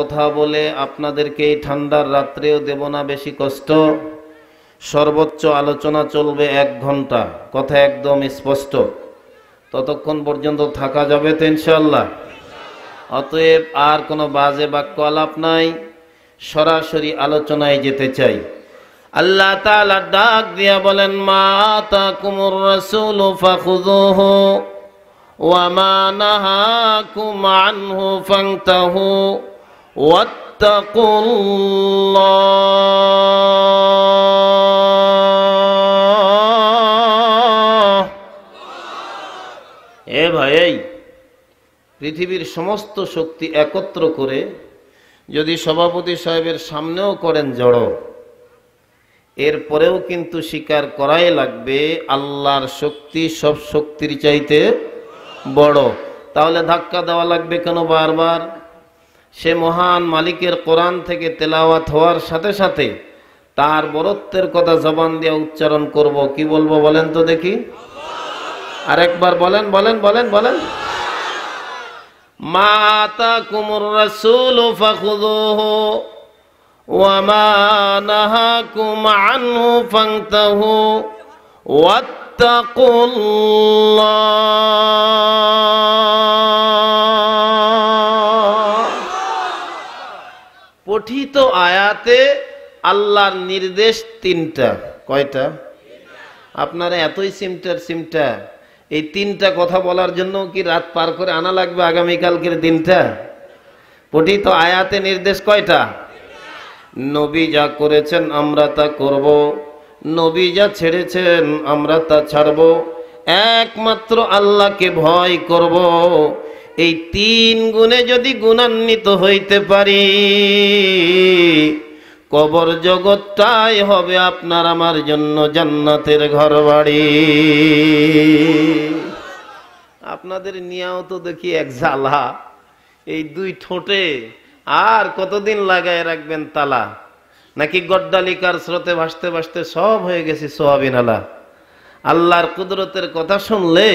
কথা বলে আপনাদেরকে এই ঠান্ডার রাত্রেও দেব না বেশি কষ্ট সর্বোচ্চ আলোচনা চলবে এক ঘন্টা কথা একদম স্পষ্ট ততক্ষণ পর্যন্ত থাকা যাবে তো ইনশাল্লাহ অতএব আর কোনো বাজে বাক্য আলাপ নাই সরাসরি আলোচনায় যেতে চাই আল্লাহ তাআলা ডাক দিয়া বলেন মা তাকুমুর রাসূল ফাখুযুহু ওয়া মা হু ফাংতা হু واتقوا الله এ ভাই পৃথিবীর সমস্ত শক্তি একত্র করে যদি সভাপতি সাহেবের সামনেও করেন জড়ো পরেও কিন্তু স্বীকার করাই লাগবে আল্লাহর শক্তি সব শক্তির চাইতে বড় তাহলে ধাক্কা দেওয়া লাগবে কেন বারবার সে মহান মালিকের কোরআন থেকে তেলাওয়াত হওয়ার সাথে সাথে তার বরত্বের কথা জবান দিয়ে উচ্চারণ করব কি বলবো বলেন তো দেখি আর একবার বলেন বলেন বলেন বলেন মাতা কুমুর রসুল ফাখুদুহ কথিত আয়াতে আল্লাহর নির্দেশ তিনটা কয়টা আপনারা এতই সিমটার সিমটা এই তিনটা কথা বলার জন্য কি রাত পার করে আনা লাগবে আগামীকালকের দিনটা পঠিত আয়াতে নির্দেশ কয়টা নবী যা করেছেন আমরা তা করব নবী যা ছেড়েছেন আমরা তা ছাড়ব একমাত্র আল্লাহকে ভয় করব এই তিন গুণে যদি গুণান্বিত হইতে পারি কবর জগৎটাই হবে আপনার আমার জন্য জান্নাতের ঘর বাড়ি আপনাদের নিয়াও তো দেখি এক জালা এই দুই ঠোঁটে আর কতদিন লাগায় রাখবেন তালা নাকি গড্ডালিকার স্রোতে ভাসতে ভাসতে সব হয়ে গেছে সোহাবিন আল্লাহর কুদরতের কথা শুনলে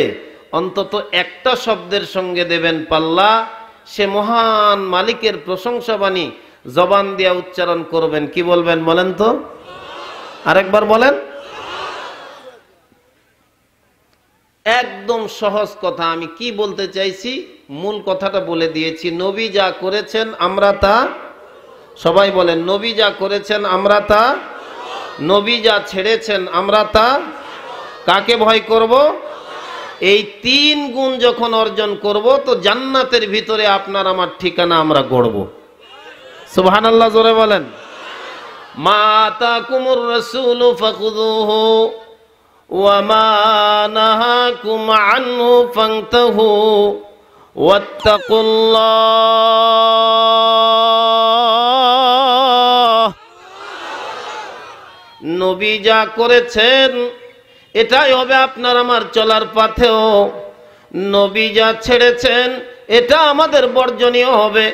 অন্তত একটা শব্দের সঙ্গে দেবেন পাল্লা সে মহান মালিকের প্রশংসা বাণী জবান দিয়া উচ্চারণ করবেন কি বলবেন বলেন তো আরেকবার বলেন একদম সহজ কথা আমি কি বলতে চাইছি মূল কথাটা বলে দিয়েছি নবী যা করেছেন আমরা তা সবাই বলেন নবী যা করেছেন আমরা তা নবী যা ছেড়েছেন আমরা তা কাকে ভয় করব এই তিন গুণ যখন অর্জন করব তো জান্নাতের ভিতরে আপনার আমার ঠিকানা আমরা গড়ব সুহান আল্লাহ জোরে বলেন মাতা কুমুর রসুল নবী যা করেছেন এটাই হবে আপনার আমার চলার পথেও নবী যা ছেড়েছেন এটা আমাদের বর্জনীয় হবে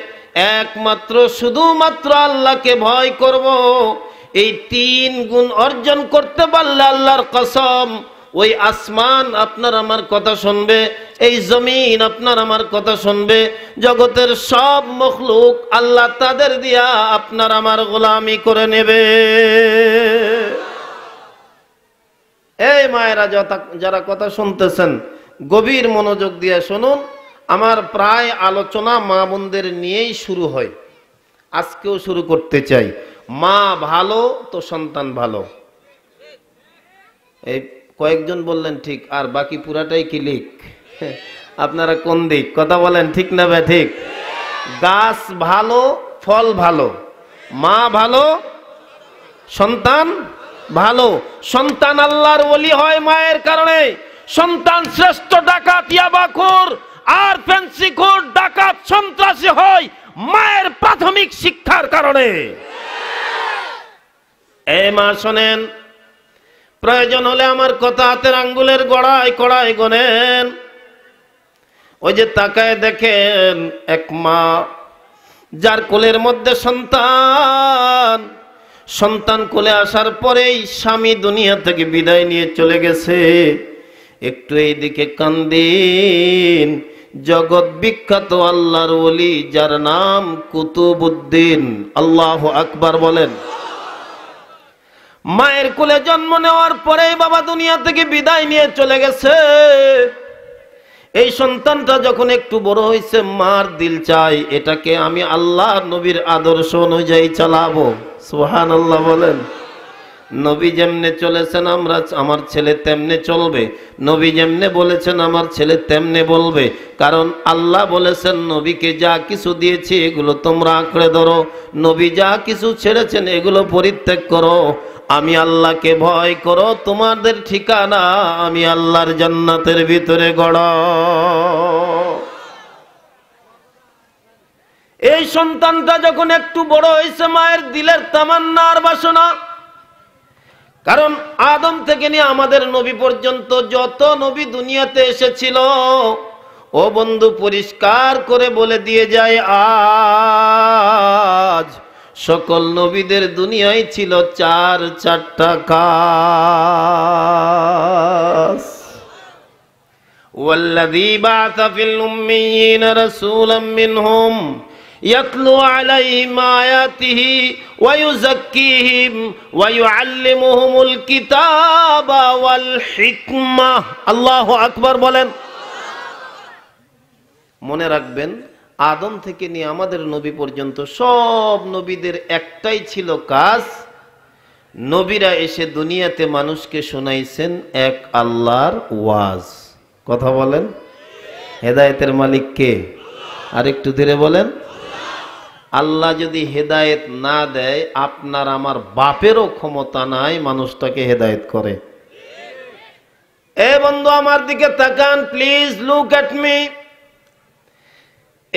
একমাত্র শুধুমাত্র আল্লাহকে ভয় করব এই তিন গুণ অর্জন করতে পারলে আল্লাহর কসম ওই আসমান আপনার আমার কথা শুনবে এই জমিন আপনার আমার কথা শুনবে জগতের সব মখলুক আল্লাহ তাদের দিয়া আপনার আমার গোলামি করে নেবে এই মায়েরা যারা কথা শুনতেছেন গভীর মনোযোগ দিয়ে শুনুন আমার প্রায় আলোচনা মা বোনদের নিয়েই শুরু হয় আজকেও শুরু করতে চাই মা ভালো তো সন্তান ভালো এই কয়েকজন বললেন ঠিক আর বাকি পুরাটাই কি লিখ আপনারা কোন দিক কথা বলেন ঠিক না ব্যা ঠিক গাছ ভালো ফল ভালো মা ভালো সন্তান ভালো সন্তান আল্লাহর ওলি হয় মায়ের কারণে সন্তান শ্রেষ্ঠ ডাকাত ইয়াবাখুর আর ফেন্সিখুর ডাকাত সন্ত্রাসী হয় মায়ের প্রাথমিক শিক্ষার কারণে এ মা শোনেন প্রয়োজন হলে আমার কথা হাতের আঙ্গুলের গড়ায় কড়ায় গনেন ওই যে তাকায় দেখেন এক মা যার কোলের মধ্যে সন্তান সন্তান কোলে আসার পরেই স্বামী দুনিয়া থেকে বিদায় নিয়ে চলে গেছে একটু এইদিকে কান্দিন জগৎ বিখ্যাত আল্লাহর ওলি যার নাম কুতুবুদ্দিন আল্লাহ আকবার বলেন মায়ের কোলে জন্ম নেওয়ার পরেই বাবা দুনিয়া থেকে বিদায় নিয়ে চলে গেছে এই সন্তানটা যখন একটু বড় হয়েছে মার দিল চাই এটাকে আমি আল্লাহ নবীর আদর্শ অনুযায়ী চালাবো সোহান আল্লাহ বলেন নবী যেমনে চলেছেন আমরা আমার ছেলে তেমনে চলবে নবী যেমনে বলেছেন আমার ছেলে তেমনে বলবে কারণ আল্লাহ বলেছেন নবীকে যা কিছু দিয়েছি এগুলো তোমরা আঁকড়ে ধরো নবী যা কিছু ছেড়েছেন এগুলো পরিত্যাগ করো আমি আল্লাহকে ভয় করো তোমাদের ঠিকানা আমি আল্লাহর জান্নাতের ভিতরে গড় এই সন্তানটা যখন একটু বড় হয়েছে মায়ের দিলের তামান্নার বাসনা কারণ আদম থেকে নিয়ে আমাদের নবী পর্যন্ত যত নবী দুনিয়াতে এসেছিল ও বন্ধু পরিষ্কার করে বলে দিয়ে যায় আজ সকল নবীদের দুনিয়ায় ছিল চার চারটা কাজ والذي بعث في الأميين رسولا منهم يتلو عليهم آياته ويزكيهم ويعلمهم الكتاب والحكمة الله أكبر বলেন মনে রাখবেন আদম থেকে নিয়ে আমাদের নবী পর্যন্ত সব নবীদের একটাই ছিল কাজ নবীরা এসে দুনিয়াতে মানুষকে শোনাইছেন এক আল্লাহর ওয়াজ কথা বলেন হেদায়েতের মালিককে আর একটু ধীরে বলেন আল্লাহ যদি হেদায়েত না দেয় আপনার আমার বাপেরও ক্ষমতা নাই মানুষটাকে হেদায়েত করে এ বন্ধু আমার দিকে তাকান প্লিজ লুক এট মি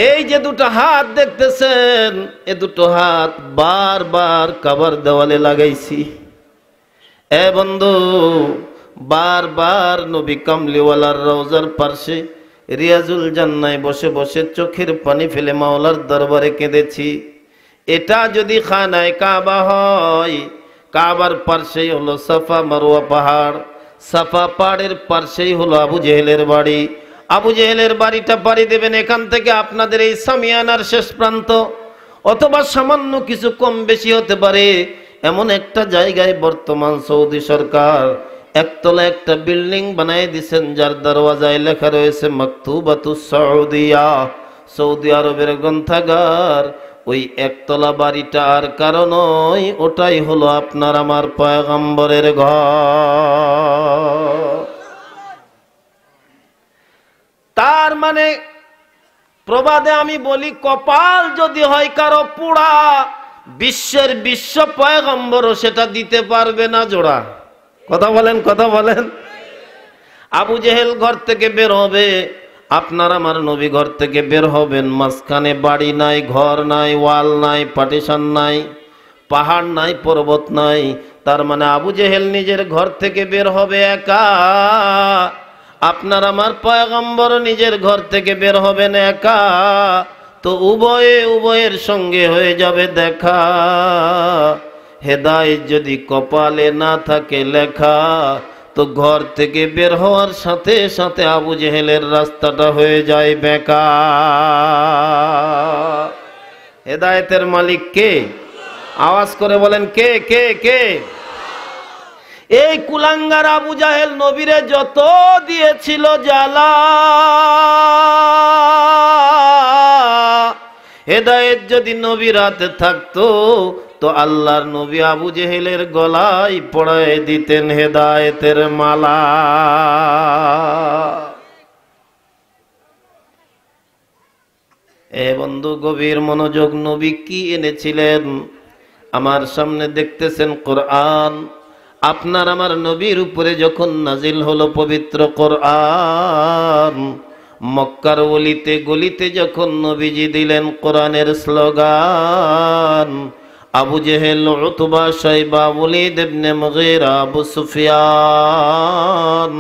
এই যে দুটো হাত দেখতেছেন এ দুটো হাত বারবার কাবার দেওয়ালে লাগাইছি এ বন্ধু বারবার নবী কামলিওয়ালার রোজার পার্শ্বে রিয়াজুল জান্নায় বসে বসে চোখের পানি ফেলে মাওলার দরবারে কেঁদেছি এটা যদি খানায় কাবা হয় কাবার পার্শ্বেই হলো সাফা মারোয়া পাহাড় সাফা পাহাড়ের পার্শ্বেই হলো আবু জেহেলের বাড়ি আবু জেহেলের বাড়িটা বাড়ি দেবেন এখান থেকে আপনাদের এই সামিয়ানার শেষ প্রান্ত অথবা সামান্য কিছু কম বেশি হতে পারে এমন একটা জায়গায় বর্তমান সৌদি সরকার একতলা একটা বিল্ডিং বানাই দিছেন যার দরওয়াজায় লেখা রয়েছে মকতুবাতু সৌদিয়া সৌদি আরবের গ্রন্থাগার ওই একতলা বাড়িটার কারণ ওটাই হলো আপনার আমার পয়গম্বরের ঘর তার মানে প্রবাদে আমি বলি কপাল যদি হয় কারো পোড়া বিশ্বের বিশ্ব পয়গম্বর সেটা দিতে পারবে না জোড়া কথা বলেন কথা বলেন আবু জেহেল ঘর থেকে বের হবে আপনার আমার নবী ঘর থেকে বের হবেন মাঝখানে বাড়ি নাই ঘর নাই ওয়াল নাই পার্টিশন নাই পাহাড় নাই পর্বত নাই তার মানে আবু জেহেল নিজের ঘর থেকে বের হবে একা আপনার আমার পয়গম্বর নিজের ঘর থেকে বের হবেন একা তো উভয়ে উভয়ের সঙ্গে হয়ে যাবে দেখা হেদায় যদি কপালে না থাকে লেখা তো ঘর থেকে বের হওয়ার সাথে সাথে আবু জেহেলের রাস্তাটা হয়ে যায় বেকা হেদায়তের মালিক কে আওয়াজ করে বলেন কে কে কে এই কুলাঙ্গার আবু জাহেল নবীরে যত দিয়েছিল জ্বালা হেদায়েত যদি নবীর হাতে থাকতো তো আল্লাহর নবী আবু জেহেলের গলায় পড়ায় দিতেন হেদায়েতের মালা এ বন্ধু গভীর মনোযোগ নবী কি এনেছিলেন আমার সামনে দেখতেছেন কোরআন আপনার আমার নবীর উপরে যখন নাজিল হলো পবিত্র কোরআন মক্কার গলিতে গলিতে যখন নবীজি দিলেন কোরআনের স্লোগান আবু জেহেল উতবা সাইবা ওলিদ ইবনে মুগীরা আবু সুফিয়ান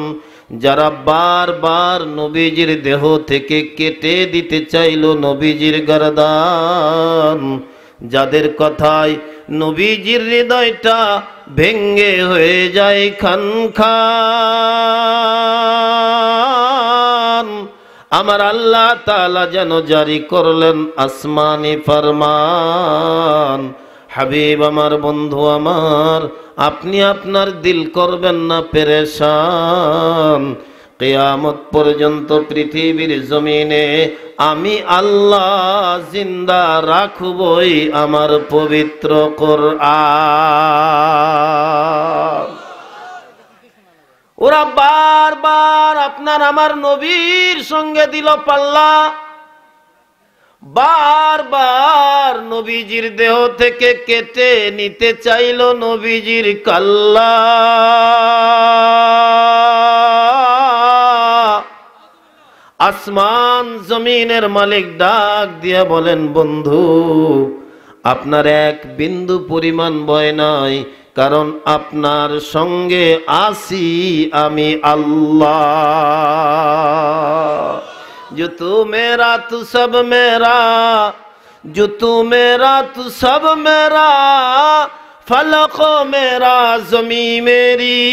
যারা বারবার নবীজির দেহ থেকে কেটে দিতে চাইল নবীজির গরদান যাদের কথায় নবীজির হৃদয়টা ভেঙ্গে হয়ে যায় খান খান আমার আল্লাহ তালা যেন জারি করলেন আসমানি ফরমান হাবিব আমার বন্ধু আমার আপনি আপনার দিল করবেন না পেরেশান কেয়ামত পর্যন্ত পৃথিবীর জমিনে আমি আল্লাহ জিন্দা রাখবই আমার পবিত্র কর ওরা বারবার আপনার আমার নবীর সঙ্গে দিল পাল্লা বারবার নবীজির দেহ থেকে কেটে নিতে চাইল নবীজির কাল্লা আসমান জমিনের মালিক ডাক দিয়া বলেন বন্ধু আপনার এক বিন্দু পরিমাণ বয় নাই কারণ আপনার সঙ্গে আসি আমি আল্লাহ جو تو میرا تو سب میرا جو تو میرا تو سب میرا فلق میرا زمیں میری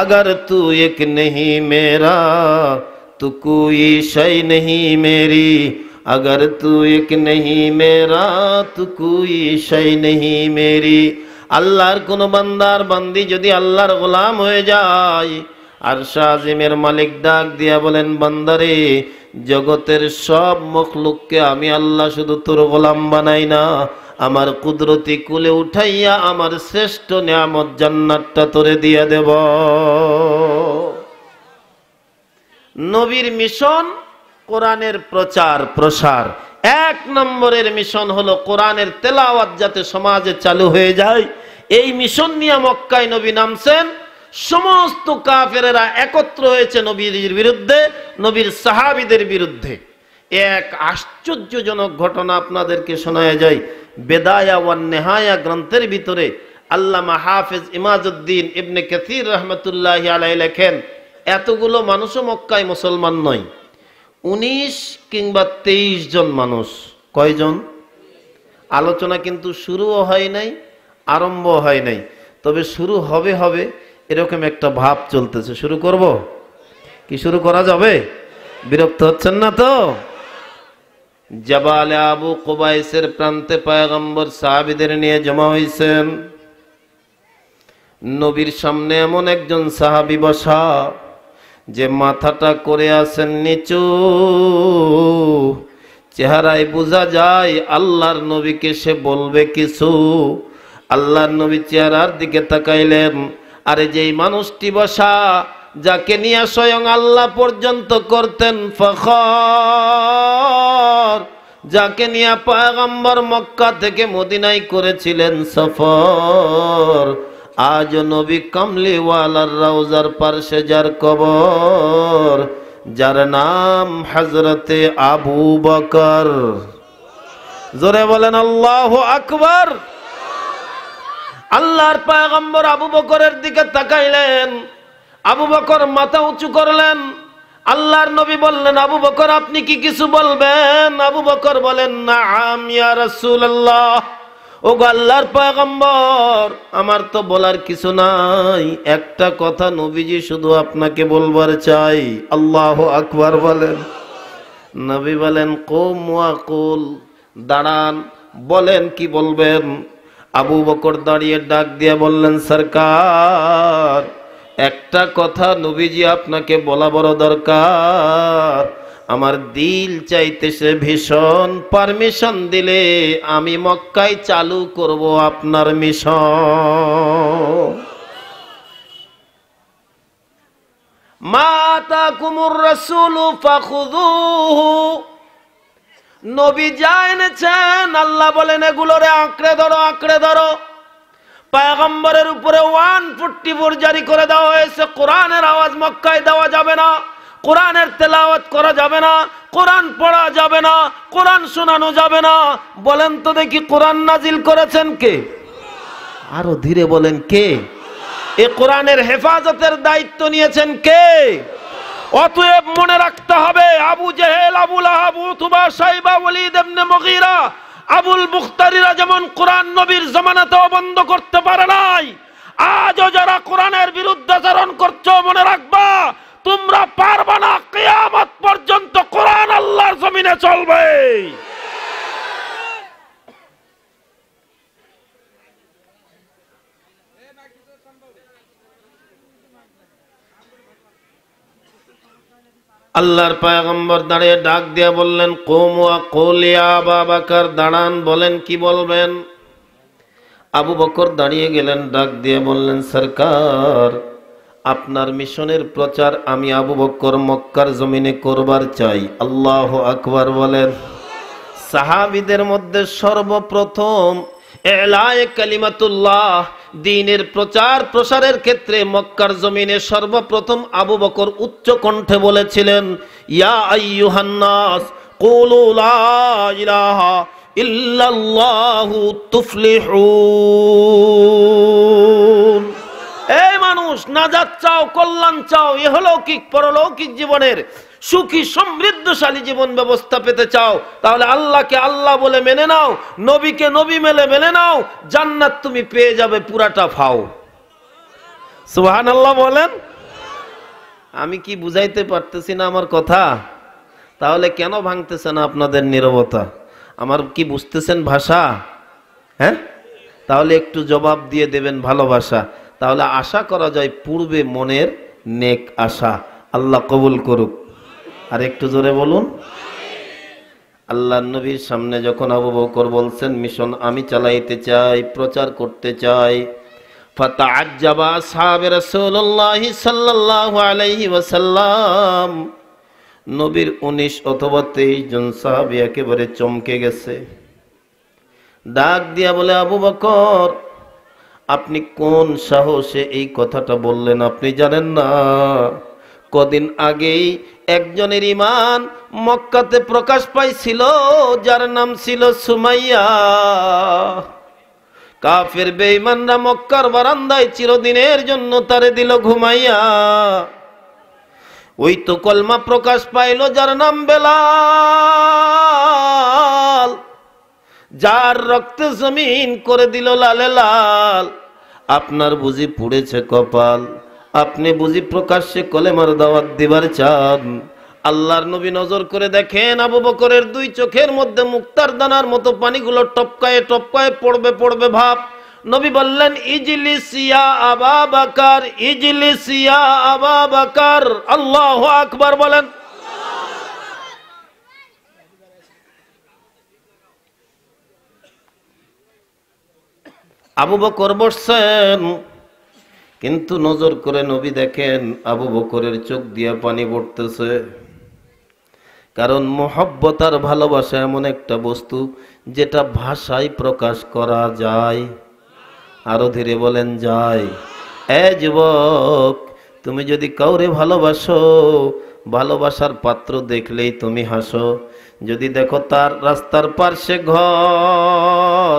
اگر تو ایک نہیں میرا تو کوئی شعی نہیں میری اگر تو ایک نہیں میرا تو کوئی شعی نہیں میری اللہ رن بندار بندی جدی اللہ ر غلام ہو جائے আর শাহিমের মালিক ডাক দিয়া বলেন বান্দারে জগতের সব মুখলুককে আমি আল্লাহ শুধু তোর গোলাম বানাই না আমার কুদরতি কুলে উঠাইয়া আমার শ্রেষ্ঠ নিয়ামত জান্নাতটা তোরে দিয়া দেব নবীর মিশন কোরআনের প্রচার প্রসার এক নম্বরের মিশন হলো কোরআনের তেলাওয়াত যাতে সমাজে চালু হয়ে যায় এই মিশন নিয়ে মক্কায় নবী নামছেন সমস্ত কাফেরেরা একত্র হয়েছে নবীর বিরুদ্ধে নবীর সাহাবিদের বিরুদ্ধে এক আশ্চর্যজনক ঘটনা আপনাদেরকে শোনা যায় বেদায়া ওয়ান নেহায়া গ্রন্থের ভিতরে আল্লামা হাফেজ ইমাজুদ্দিন ইবনে কাসির রহমতুল্লাহ আলাই লেখেন এতগুলো মানুষও মক্কায় মুসলমান নয় উনিশ কিংবা তেইশ জন মানুষ কয়জন আলোচনা কিন্তু শুরুও হয় নাই আরম্ভ হয় নাই তবে শুরু হবে হবে এরকম একটা ভাব চলতেছে শুরু করব কি শুরু করা যাবে বিরক্ত হচ্ছেন না তো জবালে আবু কোবাইসের প্রান্তে পায়গম্বর সাহাবিদের নিয়ে জমা হয়েছেন নবীর সামনে এমন একজন সাহাবি বসা যে মাথাটা করে আছেন নিচু চেহারায় বোঝা যায় আল্লাহর নবীকে সে বলবে কিছু আল্লাহর নবী চেহারার দিকে তাকাইলেন আরে যেই মানুষটি বসা যাকে নিয়ে স্বয়ং আল্লাহ পর্যন্ত করতেন ফখর যাকে নিয়ে পায়গম্বর মক্কা থেকে মদিনাই করেছিলেন সফর আজ নবী কামলিওয়ালার রাউজার পার্শে যার কবর যার নাম হজরতে আবু বকর জোরে বলেন আল্লাহ আকবর আল্লাহর পায়গম্বর আবু বকরের দিকে তাকাইলেন আবু বকর মাথা উঁচু করলেন আল্লাহর নবী বললেন আবু বকর আপনি কি কিছু বলবেন আবু বকর বলেন না আমিয়া রাসূলুল্লাহ ও আল্লাহর পায়গম্বর আমার তো বলার কিছু নাই একটা কথা নবীজি শুধু আপনাকে বলবার চাই আল্লাহ আকবার বলেন নবী বলেন কোম ওয়াকুল দাঁড়ান বলেন কি বলবেন আবু বকর দাঁড়িয়ে ডাক দিয়ে বললেন সরকার একটা কথা নবীজি আপনাকে বলা বড় দরকার আমার দিল চাইতেছে ভীষণ পারমিশন দিলে আমি মক্কায় চালু করব আপনার মিশন মাতা কুমুর রসুল ফাখুদুহু নবী যা এনেছেন আল্লাহ বলেন এগুলোরে আঁকড়ে ধরো আঁকড়ে ধরো পায়গম্বরের উপরে ওয়ান ফোর্টি ফোর জারি করে দেওয়া হয়েছে কোরআনের আওয়াজ মক্কায় দেওয়া যাবে না কোরআনের তেলাওয়াত করা যাবে না কোরআন পড়া যাবে না কোরআন শোনানো যাবে না বলেন তো দেখি কোরআন নাজিল করেছেন কে আরো ধীরে বলেন কে এ কোরআনের হেফাজতের দায়িত্ব নিয়েছেন কে অতএব মনে রাখতে হবে আবু জেহেল আবুল আহাবু তুবা সাইবা ওলিদ দেবনে মগিরা আবুল মুখতারিরা যেমন কোরআন নবীর জমানাতেও বন্ধ করতে পারে নাই আজও যারা কোরআনের বিরুদ্ধে আচরণ করছো মনে রাখবা তোমরা পারবা না কেয়ামত পর্যন্ত কোরআন আল্লাহর জমিনে চলবে আল্লাহর পায়গম্বর দাঁড়িয়ে ডাক দিয়ে বললেন কোমুয়া কোলিয়া বাবাকার দাঁড়ান বলেন কি বলবেন আবু বকর দাঁড়িয়ে গেলেন ডাক দিয়ে বললেন সরকার আপনার মিশনের প্রচার আমি আবু বকর মক্কার জমিনে করবার চাই আল্লাহ আকবর বলেন সাহাবিদের মধ্যে সর্বপ্রথম দিনের প্রচার প্রসারের ক্ষেত্রে মক্কার জমিনে সর্বপ্রথম আবু বকর উচ্চ কণ্ঠে বলেছিলেন ইয়া ইল্লাল্লাহু এই মানুষ নাজাত চাও কল্যাণ চাও হলৌকিক পরলৌকিক জীবনের সুখী সমৃদ্ধশালী জীবন ব্যবস্থা পেতে চাও তাহলে আল্লাহকে আল্লাহ বলে মেনে নাও নবীকে নবী মেলে মেনে নাও জান্নাত তুমি পেয়ে যাবে পুরাটা ফাও সুহান আল্লাহ বলেন আমি কি বুঝাইতে পারতেছি না আমার কথা তাহলে কেন ভাঙতেছে না আপনাদের নিরবতা আমার কি বুঝতেছেন ভাষা হ্যাঁ তাহলে একটু জবাব দিয়ে দেবেন ভালোবাসা তাহলে আশা করা যায় পূর্বে মনের নেক আশা আল্লাহ কবুল করুক আর একটু জোরে বলুন আল্লাহ নবীর সামনে যখন আবু বকর বলছেন মিশন আমি চালাইতে চাই প্রচার করতে চাই ফাতাআজ্জাবা আসহাবে রাসূলুল্লাহ সাল্লাল্লাহু আলাইহি ওয়াসাল্লাম নবীর উনিশ অথবা 23 জন সাহাবী একেবারে চমকে গেছে ডাক দিয়া বলে আবু বকর আপনি কোন সাহসে এই কথাটা বললেন আপনি জানেন না কদিন আগেই একজনের ইমান মক্কাতে প্রকাশ পাইছিল যার নাম ছিল সুমাইয়া কাফের বেইমানরা মক্কার বারান্দায় চিরদিনের জন্য তারে দিল ঘুমাইয়া ওই তো কলমা প্রকাশ পাইল যার নাম বেলাল যার রক্তে জমিন করে দিল লালে লাল আপনার বুঝি পুড়েছে কপাল আপনি বুঝি প্রকাশ্যে কলেমার দাওয়াত দিবার চান আল্লাহর নবী নজর করে দেখেন আবু বকরের দুই চোখের মধ্যে মুক্তার দানার মতো পানিগুলো টপকায়ে টপকায়ে পড়বে পড়বে ভাব নবী বললেন ইজলিসিয়া আবা বাকার ইজলিসিয়া আবা আল্লাহ আকবার বলেন আবু বকর বসছেন কিন্তু নজর করে নবী দেখেন আবু বকরের চোখ দিয়ে পানি পড়তেছে কারণ মোহব্বত আর ভালোবাসা এমন একটা বস্তু যেটা ভাষায় প্রকাশ করা যায় আরো ধীরে বলেন যায় এ যুবক তুমি যদি কাউরে ভালোবাসো ভালোবাসার পাত্র দেখলেই তুমি হাসো যদি দেখো তার রাস্তার পার্শ্বে ঘর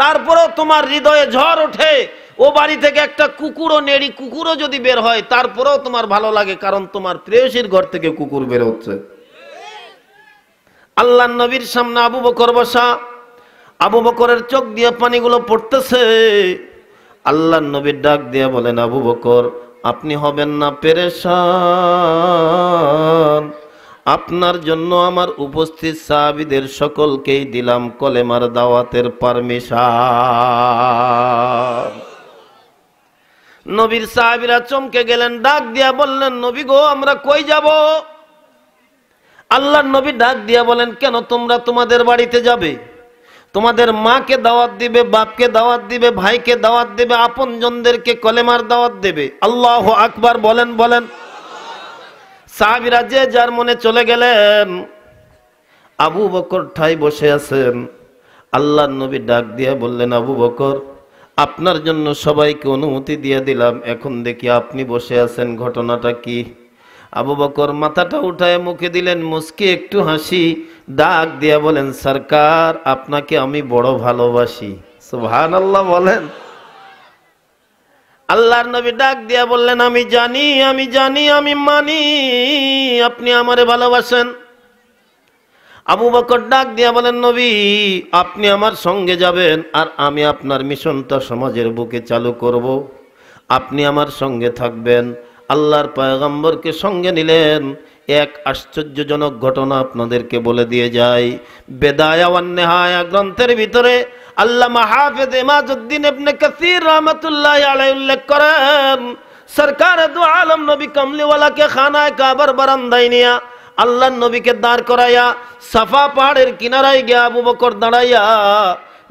তারপরেও তোমার হৃদয়ে ঝড় ওঠে ও বাড়ি থেকে একটা কুকুরও নেড়ি কুকুরও যদি বের হয় তারপরেও তোমার ভালো লাগে কারণ তোমার প্রেয়সীর ঘর থেকে কুকুর বের হচ্ছে আল্লাহ নবীর সামনে আবু বকর বসা আবু বকরের চোখ দিয়ে পানিগুলো পড়তেছে আল্লাহ নবীর ডাক দিয়ে বলেন আবু বকর আপনি হবেন না পেরেশান আপনার জন্য আমার উপস্থিত সাহাবিদের সকলকেই দিলাম কলেমার দাওয়াতের পারমিশন নবীর সাহাবিরা চমকে গেলেন ডাক দিয়া বললেন নবী গো আমরা কই যাব আল্লাহর নবী ডাক দিয়া বলেন কেন তোমরা তোমাদের বাড়িতে যাবে তোমাদের মাকে দাওয়াত দিবে বাপকে দাওয়াত দিবে ভাইকে দাওয়াত দেবে আপনজনদেরকে কলেমার দাওয়াত দেবে আল্লাহ আকবার বলেন বলেন সাহাবিরা যে যার মনে চলে গেলেন আবু বকর ঠাই বসে আছেন আল্লাহ নবী ডাক দিয়ে বললেন আবু বকর আপনার জন্য সবাইকে অনুমতি দিয়ে দিলাম এখন দেখি আপনি বসে আছেন ঘটনাটা কি আবু বকর মাথাটা উঠায় মুখে দিলেন মুসকি একটু হাসি ডাক দিয়ে বলেন সরকার আপনাকে আমি বড় ভালোবাসি আল্লাহ বলেন আল্লাহর নবী ডাক দিয়া বললেন আমি জানি আমি জানি আমি মানি আপনি আমারে ভালোবাসেন আবু বকর ডাক দিয়া বলেন নবী আপনি আমার সঙ্গে যাবেন আর আমি আপনার মিশনটা সমাজের বুকে চালু করব। আপনি আমার সঙ্গে থাকবেন আল্লাহর পয়গম্বরকে সঙ্গে নিলেন এক আশ্চর্যজনক ঘটনা আপনাদেরকে বলে দিয়ে যাই বেদায়াওয়ান্নেহায়া গ্রন্থের ভিতরে আল্লাহ মাহাফেজ এমাজুদ্দিন আপনি কাসির রহমতুল্লাহ আলাই উল্লেখ করেন সরকার দু আলম নবী কমলিওয়ালাকে খানায় কাবার বারান্দায় নিয়া আল্লাহ নবীকে দাঁড় করাইয়া সাফা পাহাড়ের কিনারায় গিয়া আবু বকর দাঁড়াইয়া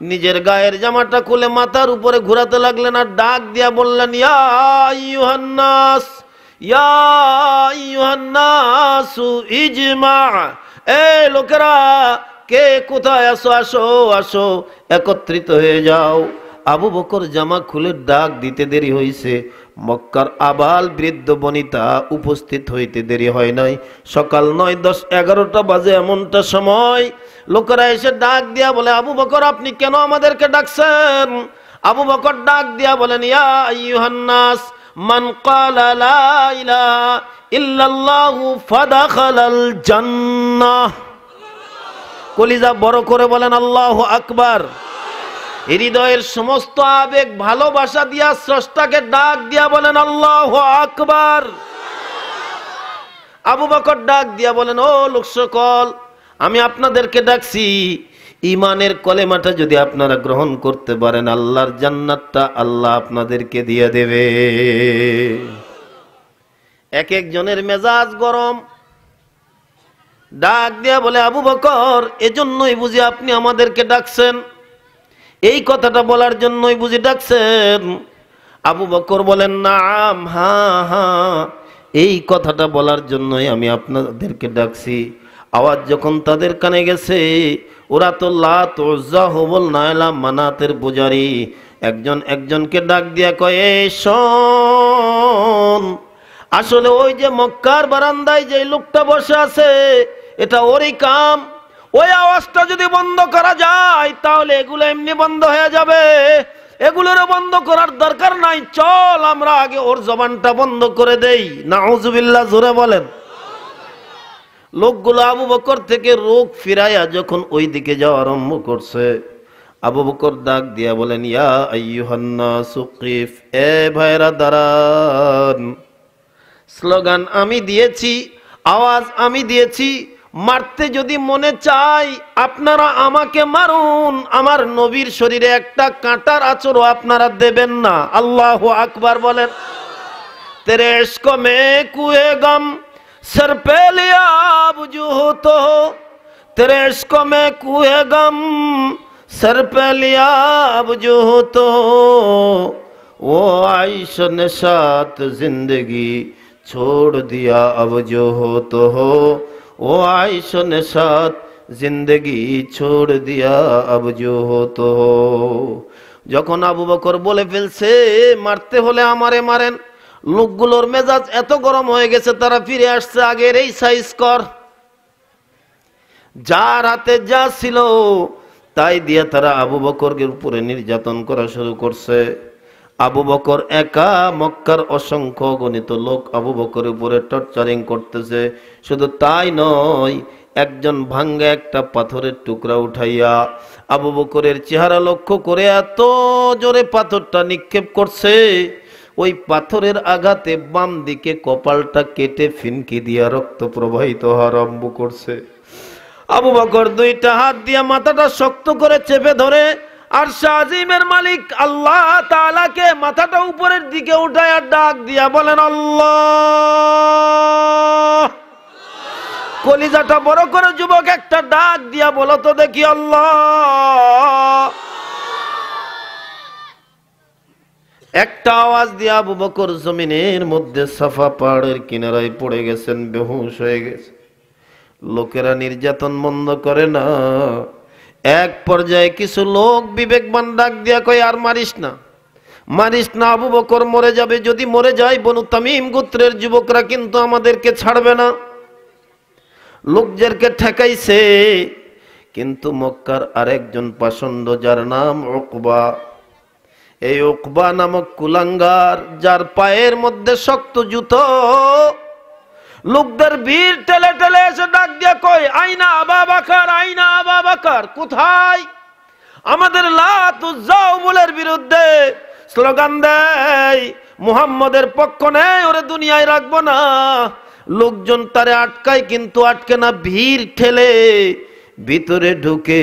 নিজের গায়ের জামাটা খুলে মাথার উপরে ঘুরাতে লাগলেন আর ডাক দিয়া বললেন ইয়া ইউহান্নাস ইজমা এ লোকেরা কে কোথায় আসো আসো আসো একত্রিত হয়ে যাও আবু বকর জামা খুলে ডাক দিতে দেরি হইছে মক্কার আবাল বৃদ্ধ বনিতা উপস্থিত হইতে দেরি হয় নাই সকাল নয় দশ এগারোটা বাজে এমনটা সময় লোকেরা এসে ডাক দিয়া বলে আবু বকর আপনি কেন আমাদেরকে ডাকছেন আবু বকর ডাক দিয়া বলেন ইয়া ইউহান্নাস মান ক্বালা লা ইলাহা ইল্লাল্লাহু ফাদাখালাল জান্নাহ কলিজা বড় করে বলেন আল্লাহ আকবার হৃদয়ের সমস্ত আবেগ ভালোবাসা দিয়া স্রষ্টাকে ডাক দিয়া বলেন আল্লাহ আকবার আবু বকর ডাক দিয়া বলেন ও লোক সকল আমি আপনাদেরকে ডাকছি ইমানের কলেমাটা যদি আপনারা গ্রহণ করতে পারেন আল্লাহর জান্নাতটা আল্লাহ আপনাদেরকে দিয়ে দেবে এক একজনের মেজাজ গরম ডাক দিয়া বলে আবু বকর এজন্যই বুঝি আপনি আমাদেরকে ডাকছেন এই কথাটা বলার জন্যই বুঝি ডাকছেন আবু বকর বলেন নাম হা হা এই কথাটা বলার জন্যই আমি আপনাদেরকে ডাকছি আওয়াজ যখন তাদের কানে গেছে ওরা তো লাত হবল নায়লা মানাতের পুজারি একজন একজনকে ডাক দিয়া কয় এ আসলে ওই যে মক্কার বারান্দায় যে লোকটা বসে আছে এটা ওরই কাম ওই আওয়াজটা যদি বন্ধ করা যায় তাহলে এগুলো এমনি বন্ধ হয়ে যাবে এগুলোরও বন্ধ করার দরকার নাই চল আমরা আগে ওর জবানটা বন্ধ করে দেই না জোরে বলেন লোকগুলো আবু বকর থেকে রোগ ফিরাইয়া যখন ওই দিকে যাওয়া আরম্ভ করছে আবু বকর ডাক দিয়া বলেন ইয়া এ স্লোগান আমি দিয়েছি আওয়াজ আমি দিয়েছি মারতে যদি মনে চাই আপনারা আমাকে মারুন আমার নবীর শরীরে একটা কাঁটার আচরও আপনারা দেবেন না আল্লাহ আকবার বলেন তেরেশ কমে কুয়ে গম सर पे लिया हो तो तेरे इसको में कुए गम सर पे लिया हो तो वो आई सुन सात जिंदगी छोड़ दिया अब जो हो तो हो वो आई सुन सात जिंदगी छोड़ दिया अब जो हो তো तो। যখন बकर बोले फिल से मरते होले हमारे मारें লোকগুলোর মেজাজ এত গরম হয়ে গেছে তারা ফিরে আসছে আগের এই সাইজ কর যার হাতে যা ছিল তাই দিয়ে তারা আবু বকরের উপরে নির্যাতন করা শুরু করছে আবু বকর একা মক্কার অসংখ্য গণিত লোক আবু বকরের উপরে টর্চারিং করতেছে শুধু তাই নয় একজন ভাঙ্গা একটা পাথরের টুকরা উঠাইয়া আবু বকরের চেহারা লক্ষ্য করে এত জোরে পাথরটা নিক্ষেপ করছে ওই পাথরের আঘাতে বাম দিকে কপালটা কেটে ফিনকি দিয়া রক্ত প্রবাহিত আরম্ভ করছে আবু বকর দুইটা হাত দিয়া মাথাটা শক্ত করে চেপে ধরে আর শাহজিমের মালিক আল্লাহ তালাকে মাথাটা উপরের দিকে উঠায় আর ডাক দিয়া বলেন আল্লাহ কলিজাটা বড় করে যুবক একটা ডাক দিয়া বলতো দেখি আল্লাহ একটা আওয়াজ দিয়ে আবু বকর জমিনের মধ্যে সাফা পাহাড়ের কিনারায় পড়ে গেছেন বেহুশ হয়ে গেছে লোকেরা নির্যাতন বন্ধ করে না এক পর্যায়ে কিছু লোক বিবেকবান ডাক দিয়া কয় আর মারিস না মারিস না আবু বকর মরে যাবে যদি মরে যায় বনু তামিম গোত্রের যুবকরা কিন্তু আমাদেরকে ছাড়বে না লোকদেরকে ঠেকাইছে কিন্তু মক্কার আরেকজন পাষণ্ড যার নাম অকবা এই উকবা নামক কুলাঙ্গার যার পায়ের মধ্যে শক্ত জুতো লোকদের ভিড় টেলে টেলে এসে ডাক দিয়ে কই আইনা আবা বাকার আইনা আবা বাকার কোথায় আমাদের লাতুজাউলের বিরুদ্ধে স্লোগান দেয় মুহাম্মদের পক্ষ নেই ওরে দুনিয়ায় রাখবো না লোকজন তারে আটকায় কিন্তু আটকে না ভিড় ঠেলে ভিতরে ঢুকে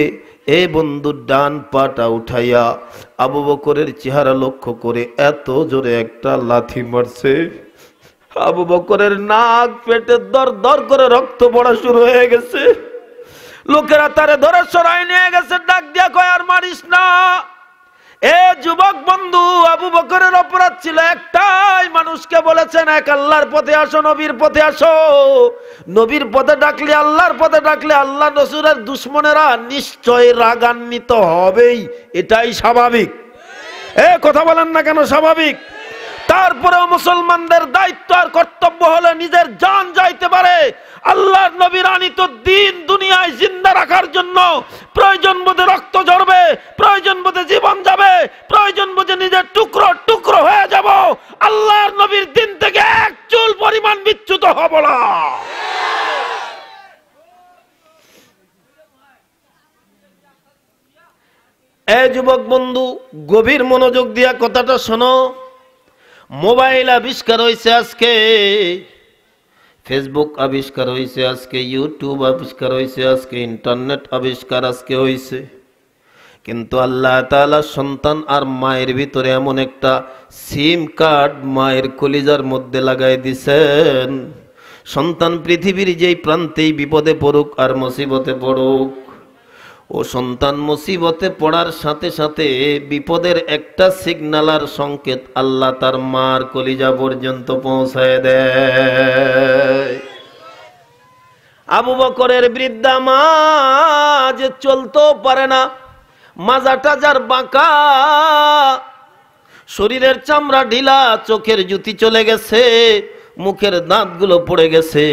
এ বন্ধুর ডান পাটা উঠাইয়া আবু বকরের চেহারা লক্ষ্য করে এত জোরে একটা লাথি মারছে আবু বকরের নাক পেটে দর দর করে রক্ত পড়া শুরু হয়ে গেছে লোকেরা তারে ধরে সরাই নিয়ে গেছে ডাক দিয়া কয় আর মারিস না এ যুবক বন্ধু আবু বকরের অপরাধ ছিল একটাই মানুষকে বলেছেন এক আল্লাহর পথে আসো নবীর পথে আসো নবীর পথে ডাকলে আল্লাহর পথে ডাকলে আল্লাহ নসুরের দুশ্মনেরা নিশ্চয় রাগান্বিত হবেই এটাই স্বাভাবিক এ কথা বলেন না কেন স্বাভাবিক তারপরেও মুসলমানদের দায়িত্ব আর কর্তব্য হলে নিজের জান যাইতে পারে আল্লাহ নবীর আনিত দিন দুনিয়ায় জিন্দা রাখার জন্য প্রয়োজন বোধে রক্ত ঝরবে প্রয়োজন বোধে জীবন যাবে প্রয়োজন বোধে নিজের টুকরো টুকরো হয়ে যাব আল্লাহর নবীর দিন থেকে এক চুল পরিমাণ বিচ্যুত হব না এ যুবক বন্ধু গভীর মনোযোগ দিয়া কথাটা শোনো মোবাইল আবিষ্কার হয়েছে আজকে ফেসবুক আবিষ্কার হয়েছে আজকে ইউটিউব আবিষ্কার হয়েছে আজকে ইন্টারনেট আবিষ্কার আজকে হয়েছে কিন্তু আল্লাহ তালা সন্তান আর মায়ের ভিতরে এমন একটা সিম কার্ড মায়ের কলিজার মধ্যে লাগাই দিছেন সন্তান পৃথিবীর যেই প্রান্তেই বিপদে পড়ুক আর মুসিবতে পড়ুক ও সন্তান মুসিবতে পড়ার সাথে সাথে বিপদের একটা সিগনালার সংকেত আল্লাহ তার মার কলিজা পর্যন্ত পৌঁছায় দেয় আবু বকরের বৃদ্ধা মা যে চলতেও পারে না মাজাটা যার বাঁকা শরীরের চামড়া ঢিলা চোখের জুতি চলে গেছে মুখের দাঁতগুলো পড়ে গেছে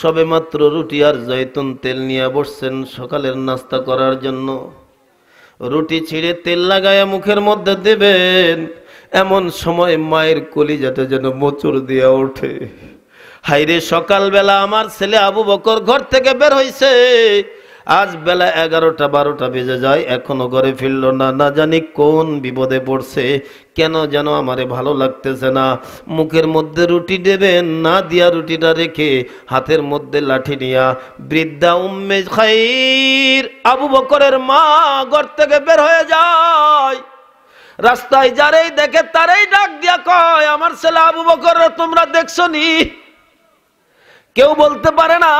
সবে মাত্র রুটি আর জয়তুন তেল নিয়ে বসছেন সকালের নাস্তা করার জন্য রুটি ছিঁড়ে তেল লাগায় মুখের মধ্যে দেবেন এমন সময় মায়ের কলিজাটা যেন মোচুর দিয়া ওঠে হাইরে সকালবেলা আমার ছেলে আবু বকর ঘর থেকে বের হইছে আজ বেলা এগারোটা বারোটা বেজে যায় এখনো ঘরে ফিরল না না জানি কোন বিপদে পড়ছে কেন যেন আমারে ভালো লাগতেছে না মুখের মধ্যে রুটি দেবেন না দিয়া রুটিটা রেখে হাতের মধ্যে লাঠি নিয়া বৃদ্ধা উম্মে খাইর আবু বকরের মা ঘর থেকে বের হয়ে যায় রাস্তায় যারেই দেখে তারাই ডাক দিয়া কয় আমার ছেলে আবু বকর তোমরা দেখছো নি কেউ বলতে পারে না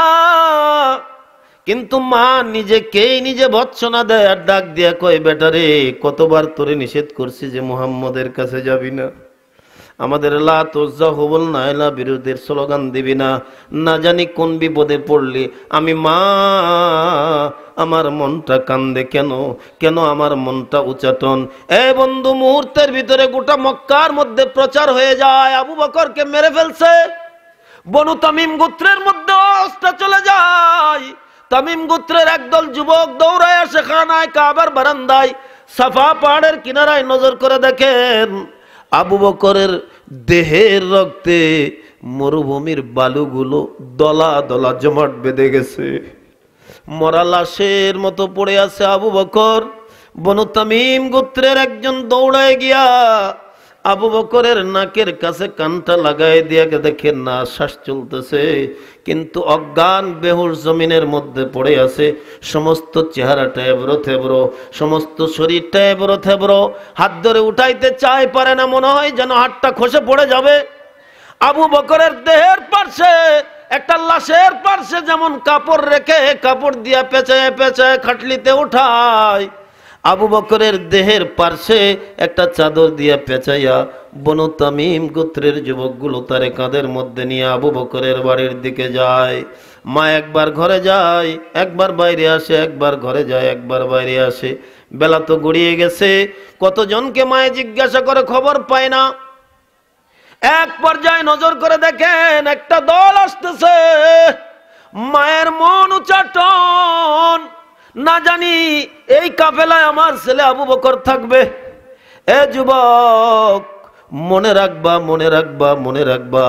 কিন্তু মা নিজেকেই নিজে ভৎসনা দেয় আর ডাক দিয়া কয় বেটারে কতবার তোরে নিষেধ করছি যে মুহাম্মদের কাছে যাবি না আমাদের লা তোজা বিরোধের স্লোগান দিবি না না জানি কোন বিপদে পড়লি আমি মা আমার মনটা কান্দে কেন কেন আমার মনটা উচাটন এ বন্ধু মুহূর্তের ভিতরে গোটা মক্কার মধ্যে প্রচার হয়ে যায় আবু বকরকে মেরে ফেলছে বনু তামিম গোত্রের মধ্যে অস্ত্র চলে যায় তামিম গোত্রের একদল যুবক দৌড়ায় আসে খানায় কাবার বারান্দায় সাফা পাহাড়ের কিনারায় নজর করে দেখেন আবু বকরের দেহের রক্তে মরুভূমির বালুগুলো দলা দলা জমাট বেঁধে গেছে মরা লাশের মতো পড়ে আছে আবু বকর বনু তামিম গোত্রের একজন দৌড়ায় গিয়া আবু বকরের নাকের কাছে কানটা লাগাই দিয়ে দেখে না শ্বাস চলতেছে কিন্তু অজ্ঞান বেহুর জমিনের মধ্যে পড়ে আছে সমস্ত চেহারাটা এবড়ো থেবড়ো সমস্ত শরীরটা এবড়ো থেবড়ো হাত ধরে উঠাইতে চায় পারে না মনে হয় যেন হাতটা খসে পড়ে যাবে আবু বকরের দেহের পার্শ্বে একটা লাশের পার্শ্বে যেমন কাপড় রেখে কাপড় দিয়া পেঁচায় পেঁচায় খাটলিতে উঠায় আবু বকরের দেহের পার্শ্বে একটা চাদর দিয়া পেঁচাইয়া বনু তামিম গোত্রের যুবকগুলো তারে কাঁধের মধ্যে নিয়ে আবু বকরের বাড়ির দিকে যায় মা একবার ঘরে যায় একবার বাইরে আসে একবার ঘরে যায় একবার বাইরে আসে বেলা তো গড়িয়ে গেছে কতজনকে মায়ে জিজ্ঞাসা করে খবর পায় না এক পর্যায়ে নজর করে দেখেন একটা দল আসতেছে মায়ের মন উচাটন না জানি এই কাফেলায় আমার ছেলে আবু বকর থাকবে এ যুবক মনে রাখবা মনে রাখবা মনে রাখবা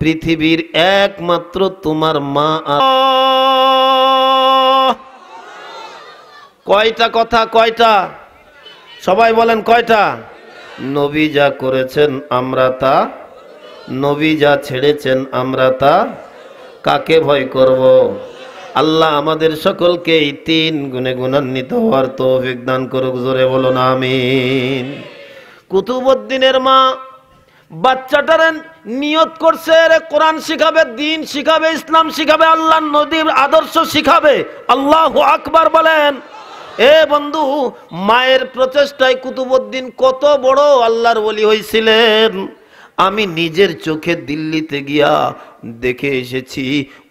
পৃথিবীর একমাত্র তোমার মা কয়টা কথা কয়টা সবাই বলেন কয়টা নবী যা করেছেন আমরা তা নবী যা ছেড়েছেন আমরা তা কাকে ভয় করব। আল্লাহ আমাদের সকলকে এই তিন গুণে গুণান্বিত হওয়ার তৌফিক দান করুক জোরে বলো না আমিন কুতুবুদ্দিনের মা বাচ্চাটার নিয়ত করছে রে কোরআন শিখাবে দিন শিখাবে ইসলাম শিখাবে আল্লাহ নদীর আদর্শ শিখাবে আল্লাহ আকবার বলেন এ বন্ধু মায়ের প্রচেষ্টায় কুতুবুদ্দিন কত বড় আল্লাহর বলি হয়েছিলেন আমি নিজের চোখে দিল্লিতে গিয়া দেখে এসেছি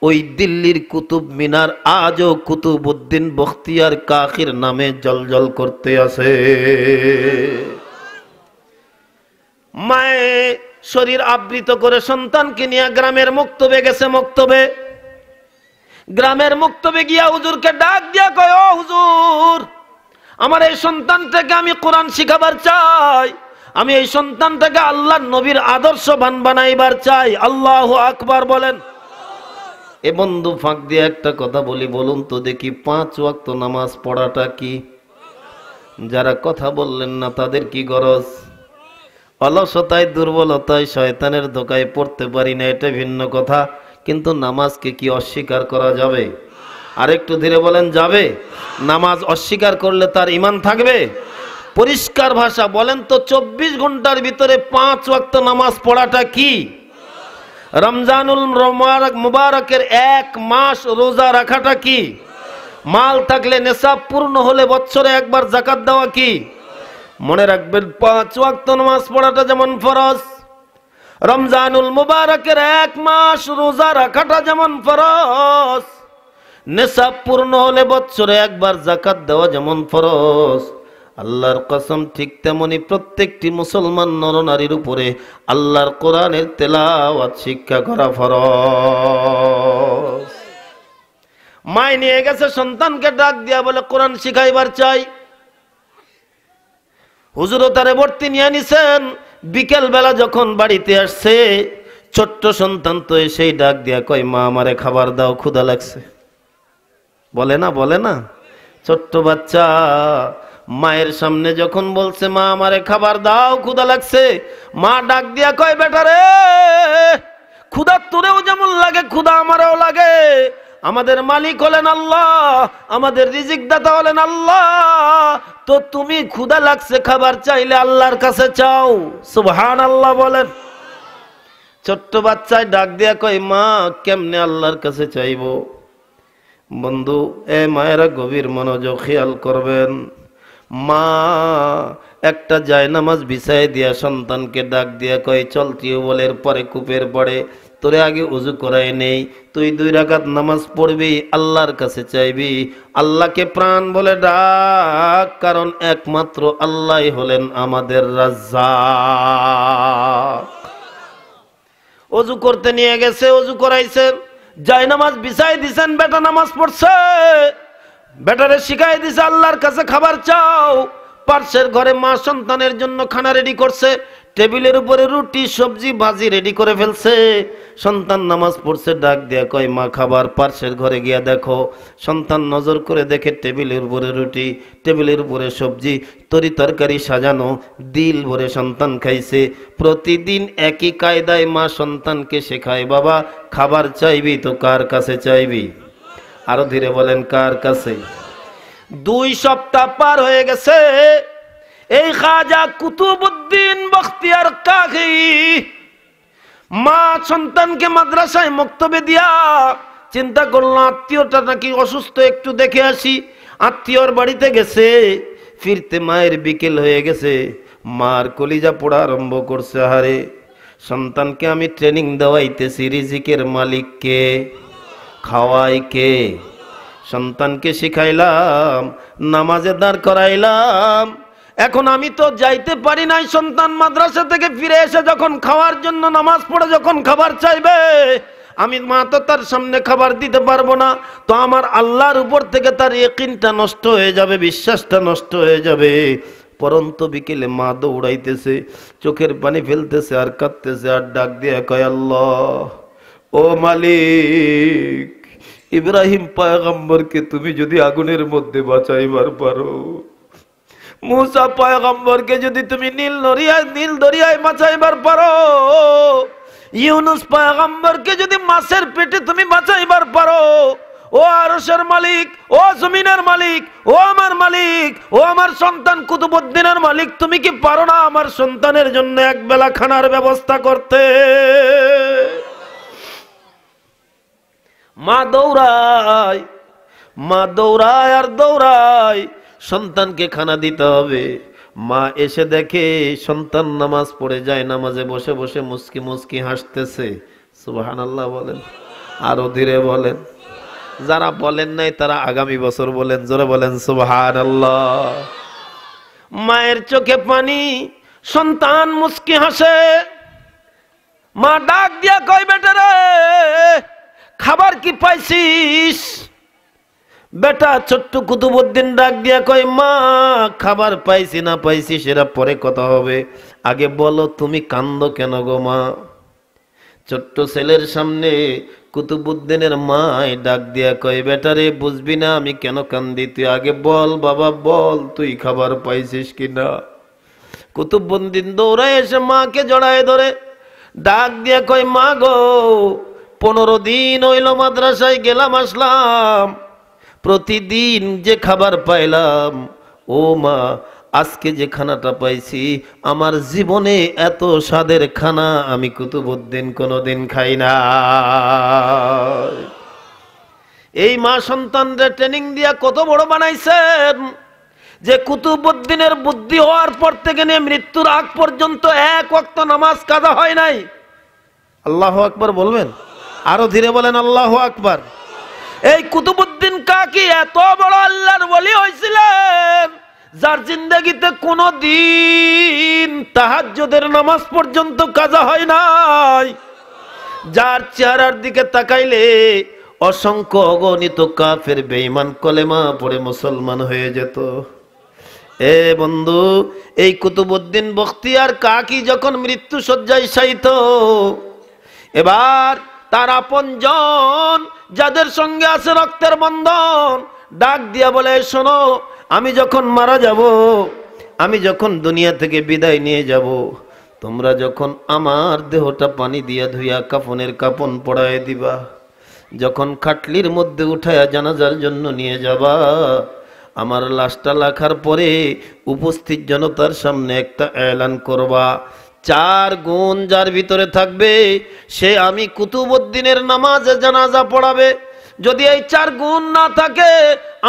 ওই দিল্লির কুতুব মিনার আজও কুতুবউদ্দিন বখতিয়ার কাকির নামে জলজল করতে আছে মায়ে শরীর আবৃত করে সন্তানকে নিয়ে গ্রামের মুক্তবে গেছে মুক্তবে গ্রামের মুক্তবে গিয়া হুজুরকে ডাক দিয়া কয় হুজুর আমার এই সন্তানটাকে আমি কোরআন শিখাবার চাই আমি এই সন্তানটাকে আল্লাহ নবীর আদর্শ বান বানাইবার চাই আল্লাহ আকবার বলেন এ বন্ধু ফাঁক দিয়ে একটা কথা বলি বলুন তো দেখি পাঁচ ওয়াক্ত নামাজ পড়াটা কি যারা কথা বললেন না তাদের কি গরজ অলসতায় দুর্বলতায় শয়তানের ধোকায় পড়তে পারি না এটা ভিন্ন কথা কিন্তু নামাজকে কি অস্বীকার করা যাবে আরেকটু ধীরে বলেন যাবে নামাজ অস্বীকার করলে তার ইমান থাকবে পরিষ্কার ভাষা বলেন তো চব্বিশ ঘন্টার ভিতরে পাঁচ ওয়াক্ত নামাজ পড়াটা কি রমজানুল মুবারকের এক মাস রোজা রাখাটা কি মাল থাকলে নেশাব পূর্ণ হলে বছরে একবার জাকাত দেওয়া কি মনে রাখবেন পাঁচ ওয়াক্ত নামাজ পড়াটা যেমন ফরজ রমজানুল মুবারকের এক মাস রোজা রাখাটা যেমন ফরজ নেশাব পূর্ণ হলে বছরে একবার জাকাত দেওয়া যেমন ফরজ আল্লাহর কসম ঠিক তেমনি প্রত্যেকটি মুসলমান নরনারীর উপরে আল্লাহর কোরআনের তেলাওয়াত শিক্ষা করা ফরজ মাই নিয়ে গেছে সন্তানকে ডাক দিয়া বলে কোরআন শিখাইবার চাই হুজুরও তারে ভর্তি নিয়ে নিছেন বিকেল বেলা যখন বাড়িতে আসছে ছোট্ট সন্তান তো সেই ডাক দিয়া কয় মা আমারে খাবার দাও ক্ষুদা লাগছে বলে না বলে না ছোট্ট বাচ্চা মায়ের সামনে যখন বলছে মা আমারে খাবার দাও ক্ষুদা লাগছে মা ডাক দিয়া কয় রে ক্ষুদার তোরেও যেমন লাগে ক্ষুদা আমারও লাগে আমাদের মালিক হলেন আল্লাহ আমাদের রিজিক দাতা হলেন আল্লাহ তো তুমি ক্ষুদা লাগছে খাবার চাইলে আল্লাহর কাছে চাও সুবহান আল্লাহ বলেন ছোট্ট বাচ্চায় ডাক দিয়া কয় মা কেমনে আল্লাহর কাছে চাইব বন্ধু এ মায়েরা গভীর মনোযোগ খেয়াল করবেন মা একটা নামাজ বিছায় দিয়া সন্তানকে ডাক দিয়া কয় চল বলে পরে কূপের পরে তোরে আগে উজু করাই নেই তুই দুই রাখাত নামাজ পড়বি আল্লাহর কাছে চাইবি আল্লাহকে প্রাণ বলে ডাক কারণ একমাত্র আল্লাহ হলেন আমাদের রাজা অজু করতে নিয়ে গেছে অজু করাইছেন নামাজ বিছাই দিছেন বেটা নামাজ পড়ছে বেটারে শিখাই দিছে আল্লাহর কাছে খাবার চাও পার্শ্বের ঘরে মা সন্তানের জন্য খানা রেডি করছে টেবিলের উপরে রুটি সবজি ভাজি রেডি করে ফেলছে সন্তান নামাজ পড়ছে ডাক দেয়া কয় মা খাবার পার্শ্বের ঘরে গিয়া দেখো সন্তান নজর করে দেখে টেবিলের উপরে রুটি টেবিলের উপরে সবজি তরি তরকারি সাজানো দিল ভরে সন্তান খাইছে প্রতিদিন একই কায়দায় মা সন্তানকে শেখায় বাবা খাবার চাইবি তো কার কাছে চাইবি আরো ধীরে বলেন কার কাছে দুই সপ্তাহ পার হয়ে গেছে এই খাজা কুতুবুদ্দিন বখতিয়ার কাকি মা সন্তানকে মাদ্রাসায় মুক্তবে দিয়া চিন্তা করলো আত্মীয়টা নাকি অসুস্থ একটু দেখে আসি আত্মীয়র বাড়িতে গেছে ফিরতে মায়ের বিকেল হয়ে গেছে মার কলিজা পড়া আরম্ভ করছে হারে সন্তানকে আমি ট্রেনিং দেওয়াইতেছি রিজিকের মালিককে খাওয়াই কে সন্তানকে শিখাইলাম নামাজে দাঁড় করাইলাম এখন আমি তো যাইতে পারি নাই সন্তান মাদ্রাসা থেকে ফিরে এসে যখন খাওয়ার জন্য নামাজ পড়ে যখন খাবার চাইবে আমি মা তো তার সামনে খাবার দিতে পারবো না তো আমার আল্লাহর উপর থেকে তার একিনটা নষ্ট হয়ে যাবে বিশ্বাসটা নষ্ট হয়ে যাবে পরন্ত বিকেলে মা দৌড়াইতেছে চোখের পানি ফেলতেছে আর কাঁদতেছে আর ডাক দিয়ে কয় আল্লাহ ও মালিক ইব্রাহিম পায়গাম্বরকে তুমি যদি আগুনের মধ্যে বাঁচাইবার পারো মুসা পায়গাম্বরকে যদি তুমি নীল নরিয়ায় নীল দরিয়ায় বাঁচাইবার পারো ইউনুস পায়গাম্বরকে যদি মাছের পেটে তুমি বাঁচাইবার পারো ও আরসের মালিক ও জমিনের মালিক ও আমার মালিক ও আমার সন্তান কুতুবুদ্দিনের মালিক তুমি কি পারো না আমার সন্তানের জন্য এক বেলা খানার ব্যবস্থা করতে মা দৌড়ায় মা দৌড়ায় আর দৌড়ায় সন্তানকে খানা দিতে হবে মা এসে দেখে সন্তান নামাজ পড়ে যায় নামাজে বসে বসে মুসকি মুসকি হাসতেছে সুবাহান আল্লাহ বলেন আরো ধীরে বলেন যারা বলেন নাই তারা আগামী বছর বলেন জোরে বলেন সুবাহান আল্লাহ মায়ের চোখে পানি সন্তান মুসকি হাসে মা ডাক দিয়া কই বেটারে খাবার কি পাইছিস বেটা ছোট্ট কুতুবুদ্দিন ডাক দিয়া কয় মা খাবার পাইছি না পাইছি সেটা পরে কথা হবে আগে বলো তুমি কান্দ কেন গো মা ছোট্ট ছেলের সামনে কুতুবুদ্দিনের মায় ডাক দিয়া কয় বেটারে বুঝবি না আমি কেন কান্দি তুই আগে বল বাবা বল তুই খাবার পাইছিস কি না কুতুবুদ্দিন দৌড়ায় এসে মাকে জড়ায় ধরে ডাক দিয়া কয় মা গো পনেরো দিন হইল মাদ্রাসায় গেলাম আসলাম প্রতিদিন যে খাবার পাইলাম ও মা আজকে যে খানাটা পাইছি আমার জীবনে এত স্বাদের খানা আমি কুতুবুদ্দিন কোনোদিন খাই না এই মা সন্তানদের ট্রেনিং দিয়া কত বড় বানাইছেন যে কুতুবুদ্দিনের বুদ্ধি হওয়ার পর থেকে নিয়ে মৃত্যুর আগ পর্যন্ত এক অক্ত নামাজ কাদা হয় নাই আল্লাহ আকবর বলবেন আরো ধীরে বলেন আল্লাহ আকবার এই কুতুবুদ্দিন কাকি এত বড় আল্লাহর বলি হয়েছিলেন যার জিন্দগিতে কোনো দিন তাহাজ্যদের নামাজ পর্যন্ত কাজা হয় নাই যার চেহারার দিকে তাকাইলে অসংখ্য অগণিত কাফের বেঈমান কলেমা পড়ে মুসলমান হয়ে যেত এ বন্ধু এই কুতুবুদ্দিন বখতিয়ার কাকি যখন মৃত্যু শয্যায় শায়িত এবার তার আপনজন যাদের সঙ্গে আছে রক্তের বন্ধন ডাক দিয়া বলে শোনো আমি যখন মারা যাব আমি যখন দুনিয়া থেকে বিদায় নিয়ে যাব তোমরা যখন আমার দেহটা পানি দিয়া ধুইয়া কাপনের কাপন পড়ায় দিবা যখন খাটলির মধ্যে উঠায়া জানাজার জন্য নিয়ে যাবা আমার লাশটা লাখার পরে উপস্থিত জনতার সামনে একটা এলান করবা চার গুণ যার ভিতরে থাকবে সে আমি কুতুবুদ্দিনের নামাজ জানাজা পড়াবে যদি এই চার গুণ না থাকে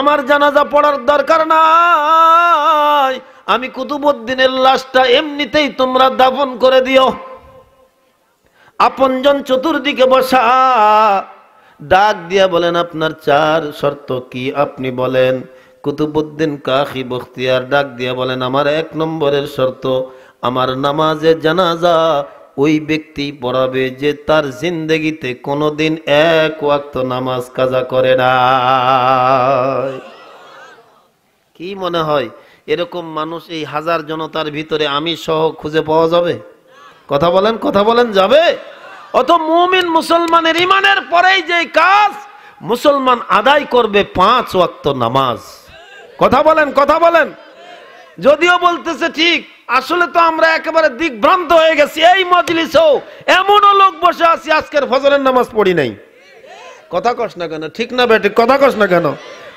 আমার জানাজা পড়ার দরকার নাই আমি কুতুবুদ্দিনের লাশটা এমনিতেই তোমরা দাফন করে দিও আপনজন চতুর্দিকে বসা ডাক দিয়া বলেন আপনার চার শর্ত কি আপনি বলেন কুতুবুদ্দিন কাহি বখতিয়ার ডাক দিয়া বলেন আমার এক নম্বরের শর্ত আমার নামাজে জানাজা ওই ব্যক্তি পড়াবে যে তার জিন্দগিতে কোনোদিন এক ওয়াক্ত নামাজ কাজা করে না কি মনে হয় এরকম মানুষ এই হাজার জনতার ভিতরে আমি সহ খুঁজে পাওয়া যাবে কথা বলেন কথা বলেন যাবে অত মুমিন মুসলমানের ইমানের পরেই যে কাজ মুসলমান আদায় করবে পাঁচ ওয়াক্ত নামাজ কথা বলেন কথা বলেন যদিও বলতেছে ঠিক আসলে তো আমরা একেবারে দিগ্ভ্রান্ত হয়ে গেছি এই মজলিসেও এমনও লোক বসে আছি আজকের ফজরের নামাজ পড়ি নাই কথা কস না কেন ঠিক না বেটে কথা কস না কেন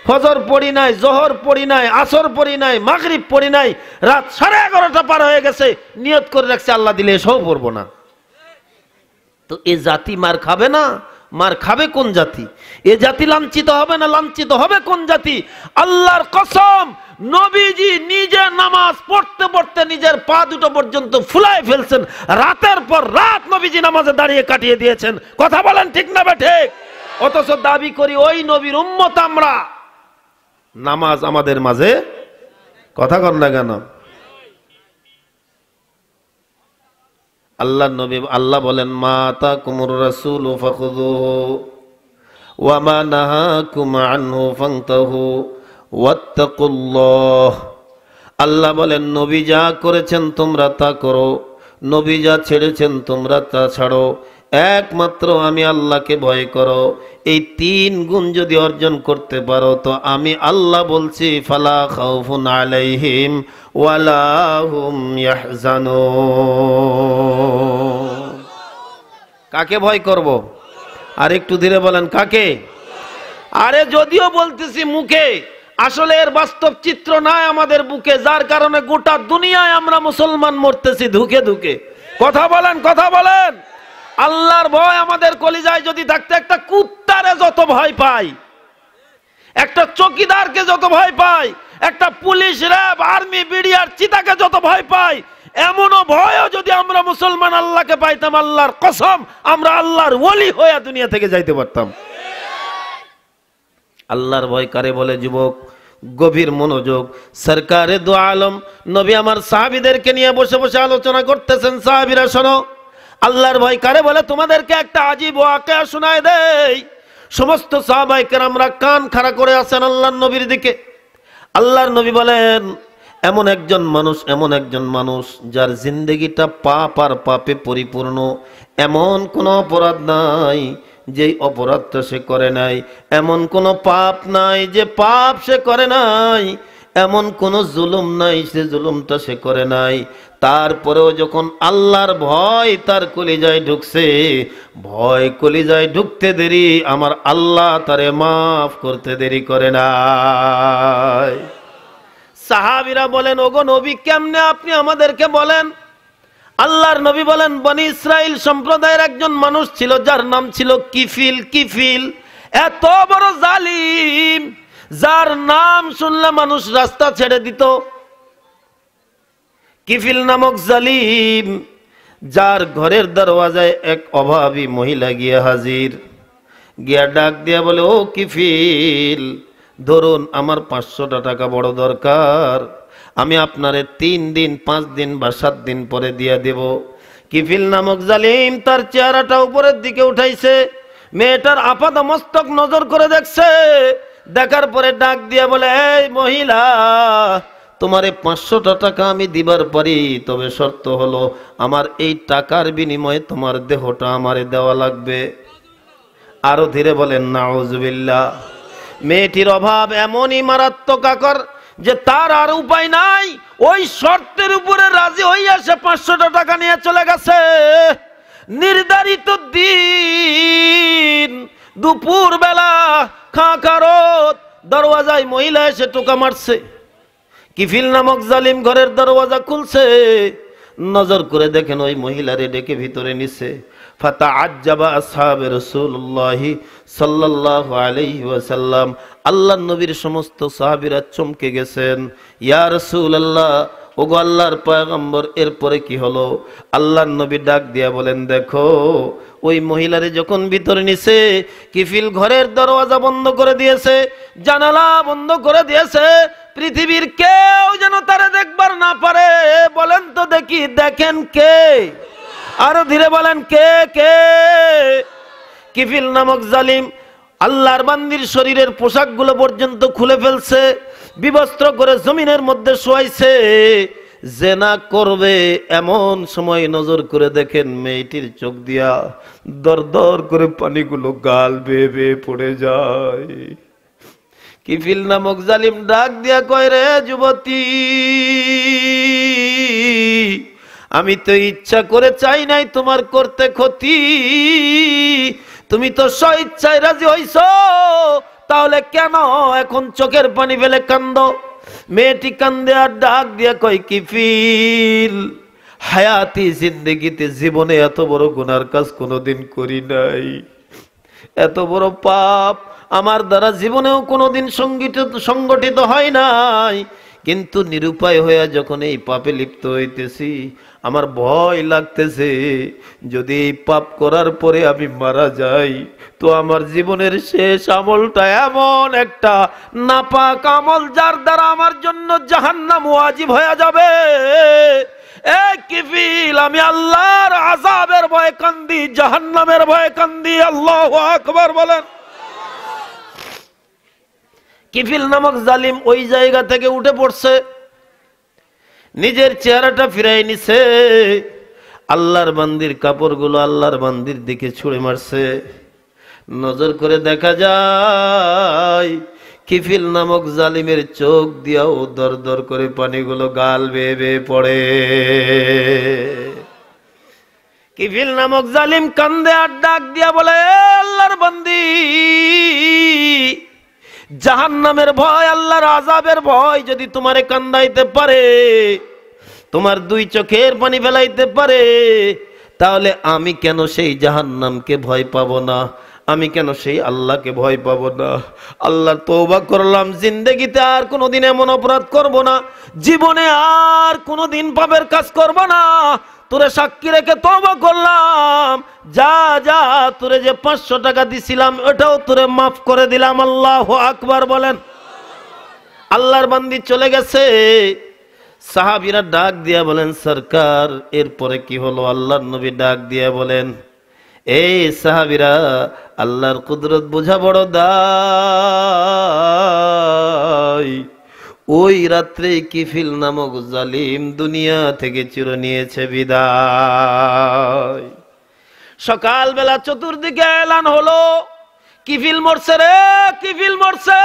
ফজর পড়ি নাই জহর পড়ি নাই আসর পড়ি নাই মাগরিব পড়ি নাই রাত সাড়ে এগারোটা পার হয়ে গেছে নিয়ত করে রাখছে আল্লাহ দিলে এসেও পড়বো না তো এ জাতি মার খাবে না মার খাবে কোন জাতি এ জাতি লাঞ্ছিত হবে না লাঞ্ছিত হবে কোন জাতি আল্লাহর কসম নবীজি নিজে নামাজ পড়তে পড়তে নিজের পা দুটো পর্যন্ত ফুলাই ফেলছেন রাতের পর রাত নবীজি নামাজে দাঁড়িয়ে কাটিয়ে দিয়েছেন কথা বলেন ঠিক না ঠিক অথচ দাবি করি ওই নবীর উম্মত আমরা নামাজ আমাদের মাঝে কথা কর না কেন আল্লাহ নবী আল্লাহ বলেন মা তা কুমুর রাসুল ওয়ামা নাহা আল্লাহ বলেন নবী যা করেছেন তোমরা তা করো নবী যা ছেড়েছেন তোমরা তা ছাড়ো একমাত্র আমি আল্লাহকে ভয় করো এই তিন গুণ যদি অর্জন করতে পারো তো আমি আল্লাহ বলছি ফালা খাউফুন আলাইহিম ওয়ালাহুম ইয়াহজানু কাকে ভয় করব আর একটু ধীরে বলেন কাকে আরে যদিও বলতেছি মুখে আসলে এর বাস্তব চিত্র নাই আমাদের বুকে যার কারণে গোটা দুনিয়ায় আমরা মুসলমান মরতেছি ধুকে ধুকে কথা বলেন কথা বলেন আল্লাহর ভয় আমাদের কলিজায় যদি থাকতে একটা কুত্তারে যত ভয় পাই একটা চকিদারকে যত ভয় পাই একটা পুলিশ র্যাব আর্মি বিডিআর চিতাকে যত ভয় পাই এমনও ভয়ও যদি আমরা মুসলমান আল্লাহকে পাইতাম আল্লাহর কসম আমরা আল্লাহর ওলি হইয়া দুনিয়া থেকে যাইতে পারতাম আল্লাহর ভয় কারে বলে যুবক গভীর মনোযোগ সরকারে দু আলম নবী আমার সাহাবিদেরকে নিয়ে বসে বসে আলোচনা করতেছেন সাহাবিরা শোনো আল্লাহর ভয় কারে বলে তোমাদেরকে একটা আজীব আকে শোনায় দেয় সমস্ত সাহবাইকের আমরা কান খাড়া করে আছেন আল্লাহর নবীর দিকে আল্লাহর নবী বলেন এমন একজন মানুষ এমন একজন মানুষ যার জিন্দগিটা পাপ আর পাপে পরিপূর্ণ এমন কোনো অপরাধ নাই যেই অপরাধটা সে করে নাই এমন কোনো পাপ নাই যে পাপ সে করে নাই এমন কোন জুলুম নাই সে জুলুমটা সে করে নাই তারপরেও যখন আল্লাহর ভয় তার কলিজায় ঢুকছে ভয় কলিজায় ঢুকতে দেরি আমার আল্লাহ তারে মাফ করতে দেরি করে নাই সাহাবিরা বলেন ওগো নবী কেমনে আপনি আমাদেরকে বলেন আল্লাহর নবী বলেন বনি ইসরায়েল সম্প্রদায়ের একজন মানুষ ছিল যার নাম ছিল কিফিল কিফিল এত বড় জালিম যার নাম শুনলে মানুষ রাস্তা ছেড়ে দিত কিফিল নামক জালিম যার ঘরের দরওয়াজায় এক অভাবী মহিলা গিয়ে হাজির গিয়া ডাক দিয়া বলে ও কিফিল ধরুন আমার পাঁচশোটা টাকা বড় দরকার আমি আপনারে তিন দিন পাঁচ দিন বা সাত দিন পরে দিয়া দেব কিফিল নামক জালিম তার চেহারাটা উপরের দিকে উঠাইছে মেয়েটার আপাদ মস্তক নজর করে দেখছে দেখার পরে ডাক দিয়ে বলে এই মহিলা তোমার এই পাঁচশোটা টাকা আমি দিবার পারি তবে শর্ত হলো আমার এই টাকার বিনিময়ে তোমার দেহটা আমারে দেওয়া লাগবে আরো ধীরে বলেন নাউজবিল্লা মেয়েটির অভাব এমনই মারাত্মক আকর যে তার আর উপায় নাই ওই শর্তের উপরে রাজি হইয়া সে পাঁচশোটা টাকা নিয়ে চলে গেছে নির্ধারিত দিন দুপুর বেলা খাঁকারত দরওয়াজায় মহিলা এসে টোকা মারছে কিফিল নামক জালিম ঘরের দরওয়াজা খুলছে নজর করে দেখেন ওই মহিলারে ডেকে ভিতরে নিছে ফাতা আজ্জাবা আসহাবে রসুল্লাহি সাল্লাহ আলাইহি ওয়াসাল্লাম আল্লাহ নবীর সমস্ত সাহাবিরা চমকে গেছেন ইয়া রসুল আল্লাহ ওগো আল্লাহর পয়গম্বর এরপরে কি হলো আল্লাহর নবী ডাক দিয়া বলেন দেখো ওই মহিলারে যখন ভিতরে নিছে কিফিল ঘরের দরওয়াজা বন্ধ করে দিয়েছে জানালা বন্ধ করে দিয়েছে পৃথিবীর কেউ যেন তারা দেখবার না পারে বলেন তো দেখি দেখেন কে আরো ধীরে বলেন কে কে কিফিল নামক জালিম আল্লাহর বান্দির শরীরের পোশাকগুলো পর্যন্ত খুলে ফেলছে বিবস্ত্র করে জমিনের মধ্যে শোয়াইছে জেনা করবে এমন সময় নজর করে দেখেন মেয়েটির চোখ দিয়া দর দর করে পানিগুলো গাল বেয়ে বেয়ে পড়ে যায় কিফিল নামক জালিম ডাক দিয়া কয় রে যুবতী আমি তো ইচ্ছা করে চাই নাই তোমার করতে ক্ষতি তুমি তো স্ব ইচ্ছায় রাজি হইছ তাহলে কেন এখন চোখের পানি ফেলে কান্দ মেয়েটি কান্দে আর ডাক দিয়ে কয় কি ফিল হায়াতি জিন্দগিতে জীবনে এত বড় গুনার কাজ কোনোদিন করি নাই এত বড় পাপ আমার দ্বারা জীবনেও কোনোদিন সংগঠিত সংগঠিত হয় নাই কিন্তু নিরুপায় হইয়া যখন এই পাপে লিপ্ত হইতেছি আমার ভয় লাগতেছে যদি এই পাপ করার পরে আমি মারা যাই তো আমার জীবনের শেষ আমলটা এমন একটা নাপাক আমল যার দ্বারা আমার জন্য জাহান্নাম ওয়াজিব হয়ে যাবে এ আমি আল্লাহর আজাবের ভয় কান্দি জাহান্নামের ভয় কান্দি আল্লাহ আকবার বলেন কিফিল নামক জালিম ওই জায়গা থেকে উঠে পড়ছে নিজের চেহারাটা ফিরাই নিছে আল্লাহর বান্দির কাপড়গুলো আল্লাহর বান্দির দিকে ছুঁড়ে মারছে নজর করে দেখা যায় কিফিল নামক জালিমের চোখ দিয়াও দর দর করে পানিগুলো গাল বেয়ে বেয়ে পড়ে কিফিল নামক জালিম কান্দে আর ডাক দিয়া বলে আল্লাহর বান্দি জাহান নামের ভয় আল্লাহর আজাবের ভয় যদি তোমারে কান্দাইতে পারে তোমার দুই চোখের পানি ফেলাইতে পারে তাহলে আমি কেন সেই জাহান নামকে ভয় পাবো না আমি কেন সেই আল্লাহকে ভয় পাবো না আল্লাহ তৌবা করলাম জিন্দগিতে আর কোনোদিন এমন অপরাধ করব না জীবনে আর কোনোদিন পাপের কাজ করব না তোরে সাক্ষী রেখে তবা করলাম যা যা তোরে যে পাঁচশো টাকা দিছিলাম ওটাও তোরে মাফ করে দিলাম আল্লাহ আকবার বলেন আল্লাহর বান্দি চলে গেছে সাহাবিরা ডাক দিয়া বলেন সরকার এরপরে কি হলো আল্লাহর নবী ডাক দিয়া বলেন এই সাহাবিরা আল্লাহর কুদরত বোঝা বড় দা ওই রাত্রেই কিফিল নামক জালিম দুনিয়া থেকে চির নিয়েছে বিদায় সকালবেলা চতুর্দিকে এলান হলো কিফিল মরছে রে কিফিল মরছে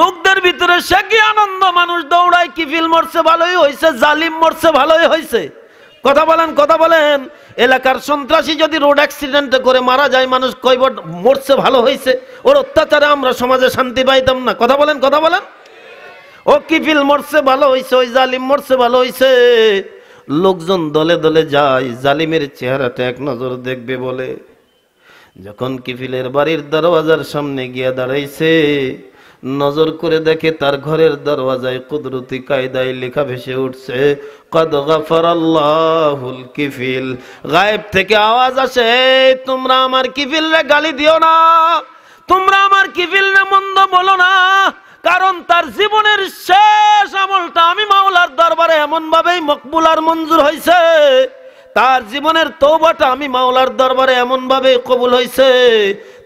লোকদের ভিতরে সে কি আনন্দ মানুষ দৌড়ায় কিফিল মরছে ভালোই হয়েছে জালিম মরছে ভালোই হয়েছে কথা বলেন কথা বলেন এলাকার সন্ত্রাসী যদি রোড অ্যাক্সিডেন্টে করে মারা যায় মানুষ কয়বার মরছে ভালো হয়েছে ওর অত্যাচারে আমরা সমাজে শান্তি পাইতাম না কথা বলেন কথা বলেন ও কিফিল মরছে ভালো হইছে ওই জালিম মরছে ভালো হইছে লোকজন দলে দলে যায় জালিমের চেহারাটা এক নজর দেখবে বলে যখন কিফিলের বাড়ির দরওয়াজার সামনে গিয়া দাঁড়াইছে নজর করে দেখে তার ঘরের দরওয়াজায় কুদরতি কায়দায় লেখা ভেসে উঠছে কদ আল্লাহুল কিফিল গায়েব থেকে আওয়াজ আসে তোমরা আমার কিফিল রে গালি দিও না তোমরা আমার কিফিল রে মন্দ বলো না কারণ তার জীবনের শেষ আমলটা আমি মাওলার দরবারে এমনভাবেই মকবুল আর মঞ্জুর হয়েছে তার জীবনের তৌবাটা আমি মাওলার দরবারে ভাবে কবুল হয়েছে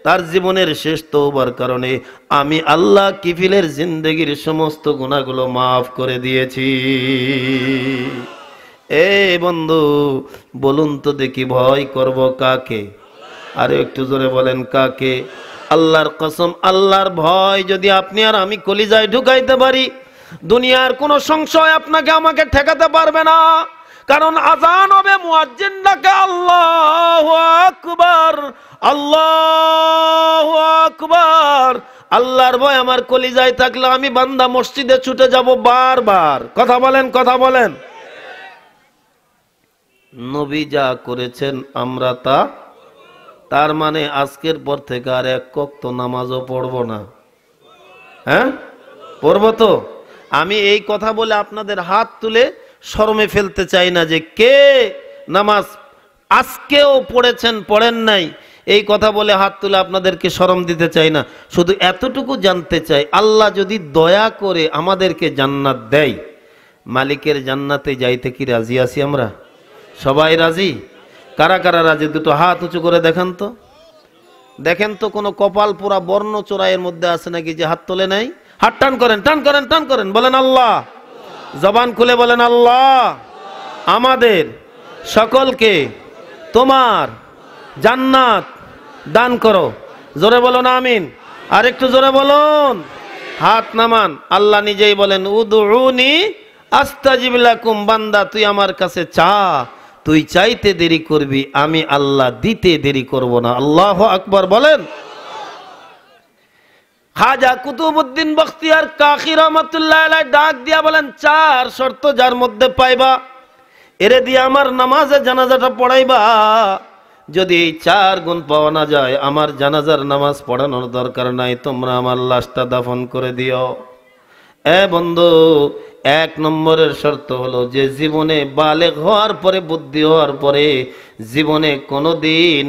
তার জীবনের শেষ তৌবার কারণে আমি আল্লাহ কিফিলের জিন্দগির সমস্ত গুণাগুলো মাফ করে দিয়েছি এ বন্ধু বলুন তো দেখি ভয় করব কাকে আরো একটু জোরে বলেন কাকে আল্লাহর কসম আল্লাহর ভয় যদি আপনি আর আমি কলিজায় ঢুকাইতে পারি দুনিয়ার কোনো সংশয় আপনাকে আমাকে ঠেকাতে পারবে না কারণ আজান হবে মুয়াজ্জিন ডাকে আল্লাহ আকবর আল্লাহ আকবর আল্লাহর ভয় আমার কলিজায় থাকলে আমি বান্দা মসজিদে ছুটে যাব বারবার কথা বলেন কথা বলেন নবী যা করেছেন আমরা তা তার মানে আজকের পর থেকে আর এক কক্ত নামাজও পড়ব না হ্যাঁ পড়ব তো আমি এই কথা বলে আপনাদের হাত তুলে শরমে ফেলতে চাই না যে কে নামাজ আজকেও পড়েছেন পড়েন নাই এই কথা বলে হাত তুলে আপনাদেরকে শরম দিতে চাই না শুধু এতটুকু জানতে চাই আল্লাহ যদি দয়া করে আমাদেরকে জান্নাত দেয় মালিকের জান্নাতে যাইতে কি রাজি আছি আমরা সবাই রাজি কারা কারা রাজি দুটো হাত উঁচু করে দেখেন তো দেখেন তো কোনো কপাল পোড়া বর্ণ চোরাইয়ের মধ্যে আছে নাকি যে হাত তোলে নাই হাত টান করেন টান করেন টান করেন বলেন আল্লাহ জবান খুলে বলেন আল্লাহ আমাদের সকলকে তোমার জান্নাত দান করো জোরে বলো না আমিন আর একটু জোরে বলুন হাত নামান আল্লাহ নিজেই বলেন উদুনি কুম বান্দা তুই আমার কাছে চা তুই চাইতে দেরি করবি আমি আল্লাহ দিতে দেরি করব না আল্লাহ আকবর বলেন খাজা কুতুবুদ্দিন বখতিয়ার কাকি রহমতুল্লাহ ডাক দিয়া বলেন চার শর্ত যার মধ্যে পাইবা এরে দিয়ে আমার নামাজে জানাজাটা পড়াইবা যদি এই চার গুণ পাওয়া না যায় আমার জানাজার নামাজ পড়ানোর দরকার নাই তোমরা আমার লাশটা দাফন করে দিও এ বন্ধু এক নম্বরের শর্ত হলো যে জীবনে বালেক হওয়ার পরে বুদ্ধি হওয়ার পরে জীবনে কোনো দিন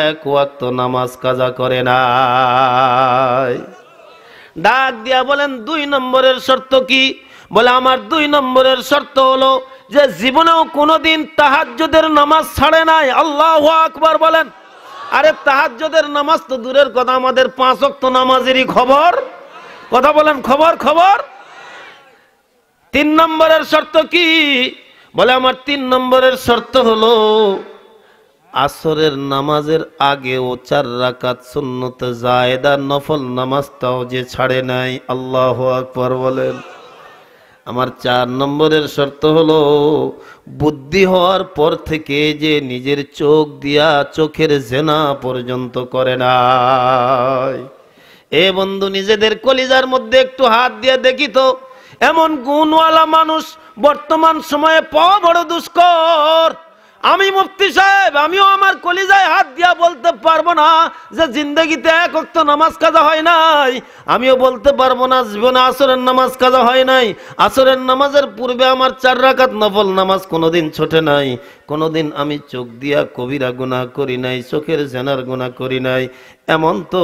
এক ওয়াক্ত নামাজ কাজা করে না ডাক দিয়া বলেন দুই নম্বরের শর্ত কি বলে আমার দুই নম্বরের শর্ত হলো যে জীবনেও কোনোদিন তাহাজ্যদের নামাজ ছাড়ে নাই আল্লাহ আকবার বলেন আরে তাহাজ্যদের নামাজ তো দূরের কথা আমাদের পাঁচ অক্ত নামাজেরই খবর কথা বলেন খবর খবর তিন নম্বরের শর্ত কি বলে আমার তিন নম্বরের শর্ত হলো আসরের নামাজের আগে ও চার রাকাত সুন্নত জায়দা নফল নামাজটাও যে ছাড়ে নাই আল্লাহ আকবর বলেন আমার চার নম্বরের শর্ত হলো বুদ্ধি হওয়ার পর থেকে যে নিজের চোখ দিয়া চোখের জেনা পর্যন্ত করে নাই এ বন্ধু নিজেদের কলিজার মধ্যে একটু হাত দিয়ে দেখি তো এমন গুণওয়ালা মানুষ বর্তমান সময়ে প বড় দুষ্কর আমি মুফতি সাহেব আমিও আমার কলিজায় হাত দিয়া বলতে পারবো না যে জিন্দগিতে এক অক্ত নামাজ কাজা হয় নাই আমিও বলতে পারবো না জীবনে আসরের নামাজ কাজা হয় নাই আসরের নামাজের পূর্বে আমার চার রাকাত নফল নামাজ কোনোদিন ছোটে নাই কোনোদিন আমি চোখ দিয়া কবিরা গুণা করি নাই চোখের জেনার গুণা করি নাই এমন তো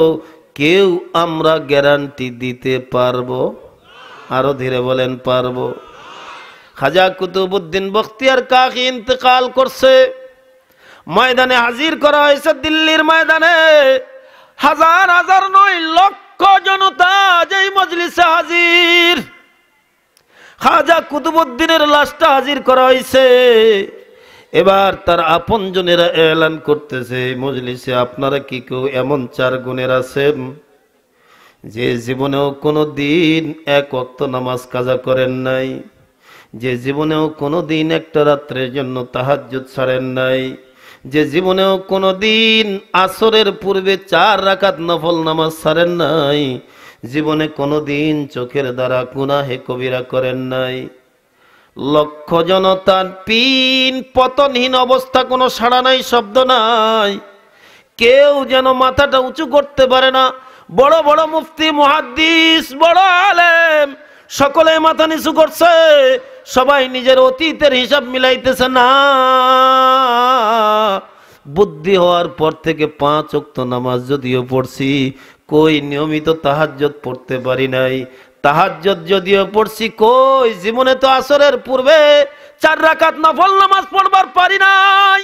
কেউ আমরা গ্যারান্টি দিতে পারবো আরো ধীরে বলেন পারব খাজা কুতুবুদ্দিন বখতিয়ার কাকি ইন্তেকাল করছে ময়দানে হাজির করা হয়েছে দিল্লির ময়দানে হাজার হাজার নয় লক্ষ জনতা যেই মজলিসে হাজির খাজা কুতুবুদ্দিনের লাশটা হাজির করা হয়েছে এবার তার আপনজনেরা এলান করতেছে মজলিসে আপনারা কি কেউ এমন চার গুণের আছেন যে জীবনেও কোনো দিন এক অক্ত নামাজ কাজা করেন নাই যে জীবনেও কোনো দিন একটা রাত্রের জন্য তাহাজ্জুদ ছাড়েন নাই যে জীবনেও কোনো দিন আসরের পূর্বে চার রাখাত নফল নামাজ ছাড়েন নাই জীবনে কোনো দিন চোখের দ্বারা হে কবিরা করেন নাই লক্ষ জনতার পিন পতনহীন অবস্থা কোনো সাড়া নাই শব্দ নাই কেউ যেন মাথাটা উঁচু করতে পারে না বড় বড় মুফতি মহাদিস বড় আলেম সকলে মাথা নিচু করছে সবাই নিজের অতীতের হিসাব মিলাইতেছে না বুদ্ধি হওয়ার পর থেকে পাঁচ অক্ত নামাজ যদিও পড়ছি কই নিয়মিত তাহাজ্জত পড়তে পারি নাই তাহাজ্জত যদিও পড়ছি কই জীবনে তো আসরের পূর্বে চার রাকাত নফল নামাজ পড়বার পারি নাই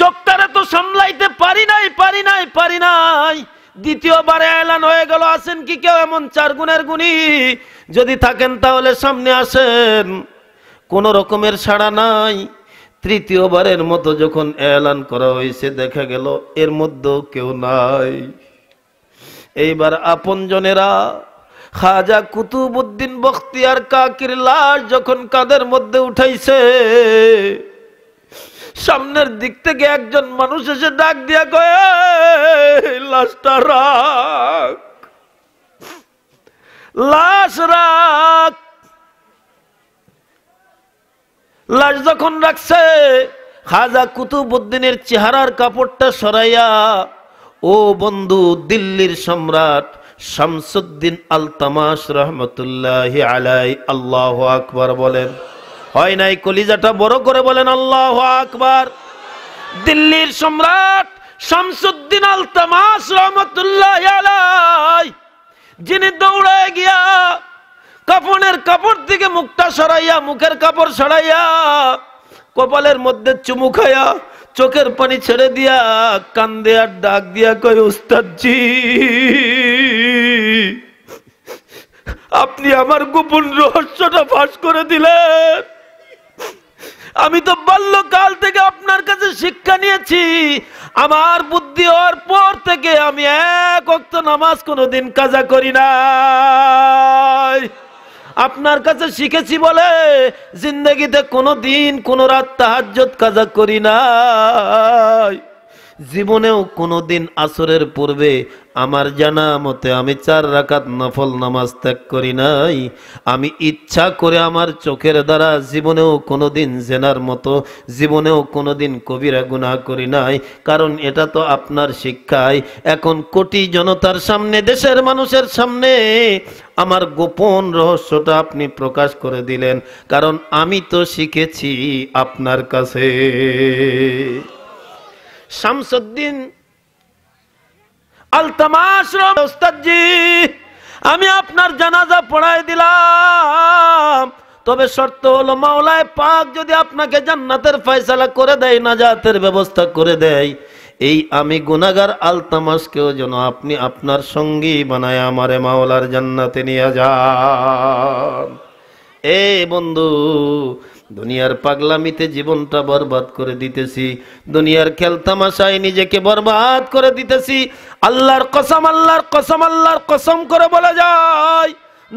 চোখটারে তো সামলাইতে পারি নাই পারি নাই পারি নাই দ্বিতীয়বারে এলান হয়ে গেল আসেন কি কেউ এমন চার গুণের গুণী যদি থাকেন তাহলে সামনে আসেন কোন রকমের সাড়া নাই তৃতীয়বারের মতো যখন এলান করা হয়েছে দেখা গেল এর মধ্যেও কেউ নাই এইবার আপনজনেরা খাজা কুতুবুদ্দিন বখতিয়ার কাকির লাশ যখন কাদের মধ্যে উঠাইছে সামনের দিক থেকে একজন মানুষ এসে ডাক দিয়া কয়ে লাশটা রাখ লাশ রাখ লাশ যখন রাখছে খাজা কুতুবুদ্দিনের চেহারার কাপড়টা সরাইয়া ও বন্ধু দিল্লির সম্রাট শামসুদ্দিন আলতামাস রহমতুল্লাহ আলাই আল্লাহ আকবর বলেন হয় নাই কলিজাটা বড় করে বলেন আল্লাহ আকবার দিল্লির সম্রাট শামসুদ্দিন আল তামাস রহমতুল্লাহ যিনি দৌড়ায় গিয়া কাপড়ের কাপড় থেকে মুখটা সরাইয়া মুখের কাপড় সরাইয়া কপালের মধ্যে চুমু খাইয়া চোখের পানি ছেড়ে দিয়া কান্দে আর ডাক দিয়া কই উস্তাদজি আপনি আমার গোপন রহস্যটা ফাঁস করে দিলেন আমি তো বাল্যকাল থেকে আপনার কাছে শিক্ষা নিয়েছি আমার বুদ্ধি হওয়ার পর থেকে আমি এক অক্ত নামাজ কোনোদিন কাজা করি না আপনার কাছে শিখেছি বলে জিন্দগিতে কোনো দিন কোনো রাত তাহাজ কাজা করি না জীবনেও কোনো দিন আসরের পূর্বে আমার জানা মতে আমি চার রাকাত নফল নামাজ ত্যাগ করি নাই আমি ইচ্ছা করে আমার চোখের দ্বারা জীবনেও কোনো দিন জেনার মতো জীবনেও কোনো দিন কবিরা গুণা করি নাই কারণ এটা তো আপনার শিক্ষায় এখন কোটি জনতার সামনে দেশের মানুষের সামনে আমার গোপন রহস্যটা আপনি প্রকাশ করে দিলেন কারণ আমি তো শিখেছি আপনার কাছে শামসুদ্দিন আমি আপনার জানাজা পড়ায় দিলাম তবে শর্ত হলো মাওলায় পাক যদি আপনাকে জান্নাতের ফয়সালা করে দেয় নাজাতের ব্যবস্থা করে দেয় এই আমি গুনাগার আলতামাসকেও যেন আপনি আপনার সঙ্গী বানায় আমারে মাওলার জান্নাতে নিয়ে যান এ বন্ধু দুনিয়ার পাগলামিতে জীবনটা বরবাদ করে দিতেছি দুনিয়ার খেলতামাশায় নিজেকে বরবাদ করে দিতেছি আল্লাহর কসম আল্লাহর কসম আল্লাহর কসম করে বলা যায়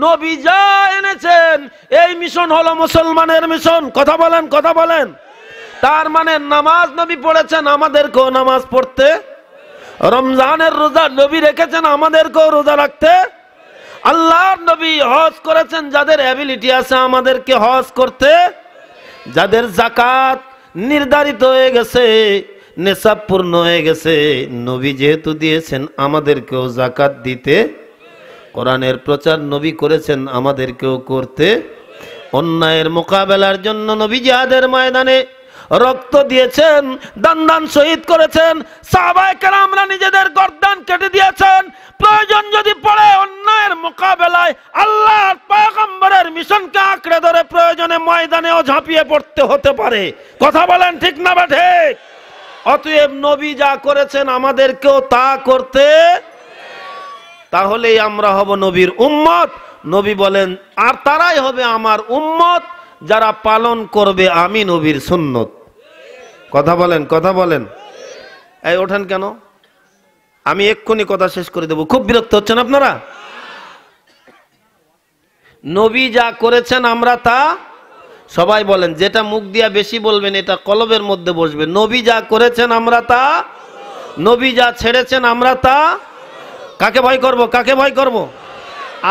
নবী যা এনেছেন এই মিশন হলো মুসলমানের মিশন কথা বলেন কথা বলেন তার মানে নামাজ নবী পড়েছেন আমাদেরকেও নামাজ পড়তে রমজানের রোজা নবী রেখেছেন আমাদেরকেও রোজা রাখতে আল্লাহর নবী হজ করেছেন যাদের অ্যাবিলিটি আছে আমাদেরকে হজ করতে যাদের জাকাত নির্ধারিত হয়ে গেছে নেশাব পূর্ণ হয়ে গেছে নবী যেহেতু দিয়েছেন আমাদেরকেও জাকাত দিতে কোরআনের প্রচার নবী করেছেন আমাদেরকেও করতে অন্যায়ের মোকাবেলার জন্য নবী যাদের ময়দানে রক্ত দিয়েছেন দান দান শহীদ করেছেন সাহবায় আমরা নিজেদের গর্দান কেটে দিয়েছেন প্রয়োজন যদি পড়ে অন্যায়ের মোকাবেলায় আল্লাহর পয়গম্বরের মিশনকে আঁকড়ে ধরে প্রয়োজনে ময়দানেও ঝাঁপিয়ে পড়তে হতে পারে কথা বলেন ঠিক না বা ঠিক অতএব নবী যা করেছেন আমাদেরকেও তা করতে তাহলেই আমরা হব নবীর উম্মত নবী বলেন আর তারাই হবে আমার উম্মত যারা পালন করবে আমি নবীর সুন্নত কথা বলেন কথা বলেন এই ওঠেন কেন আমি এক্ষুনি কথা শেষ করে দেব খুব বিরক্ত হচ্ছেন আপনারা নবী যা করেছেন আমরা তা সবাই বলেন যেটা মুখ দিয়া বেশি বলবেন এটা কলবের মধ্যে বসবে নবী যা করেছেন আমরা তা নবী যা ছেড়েছেন আমরা তা কাকে ভয় করব কাকে ভয় করব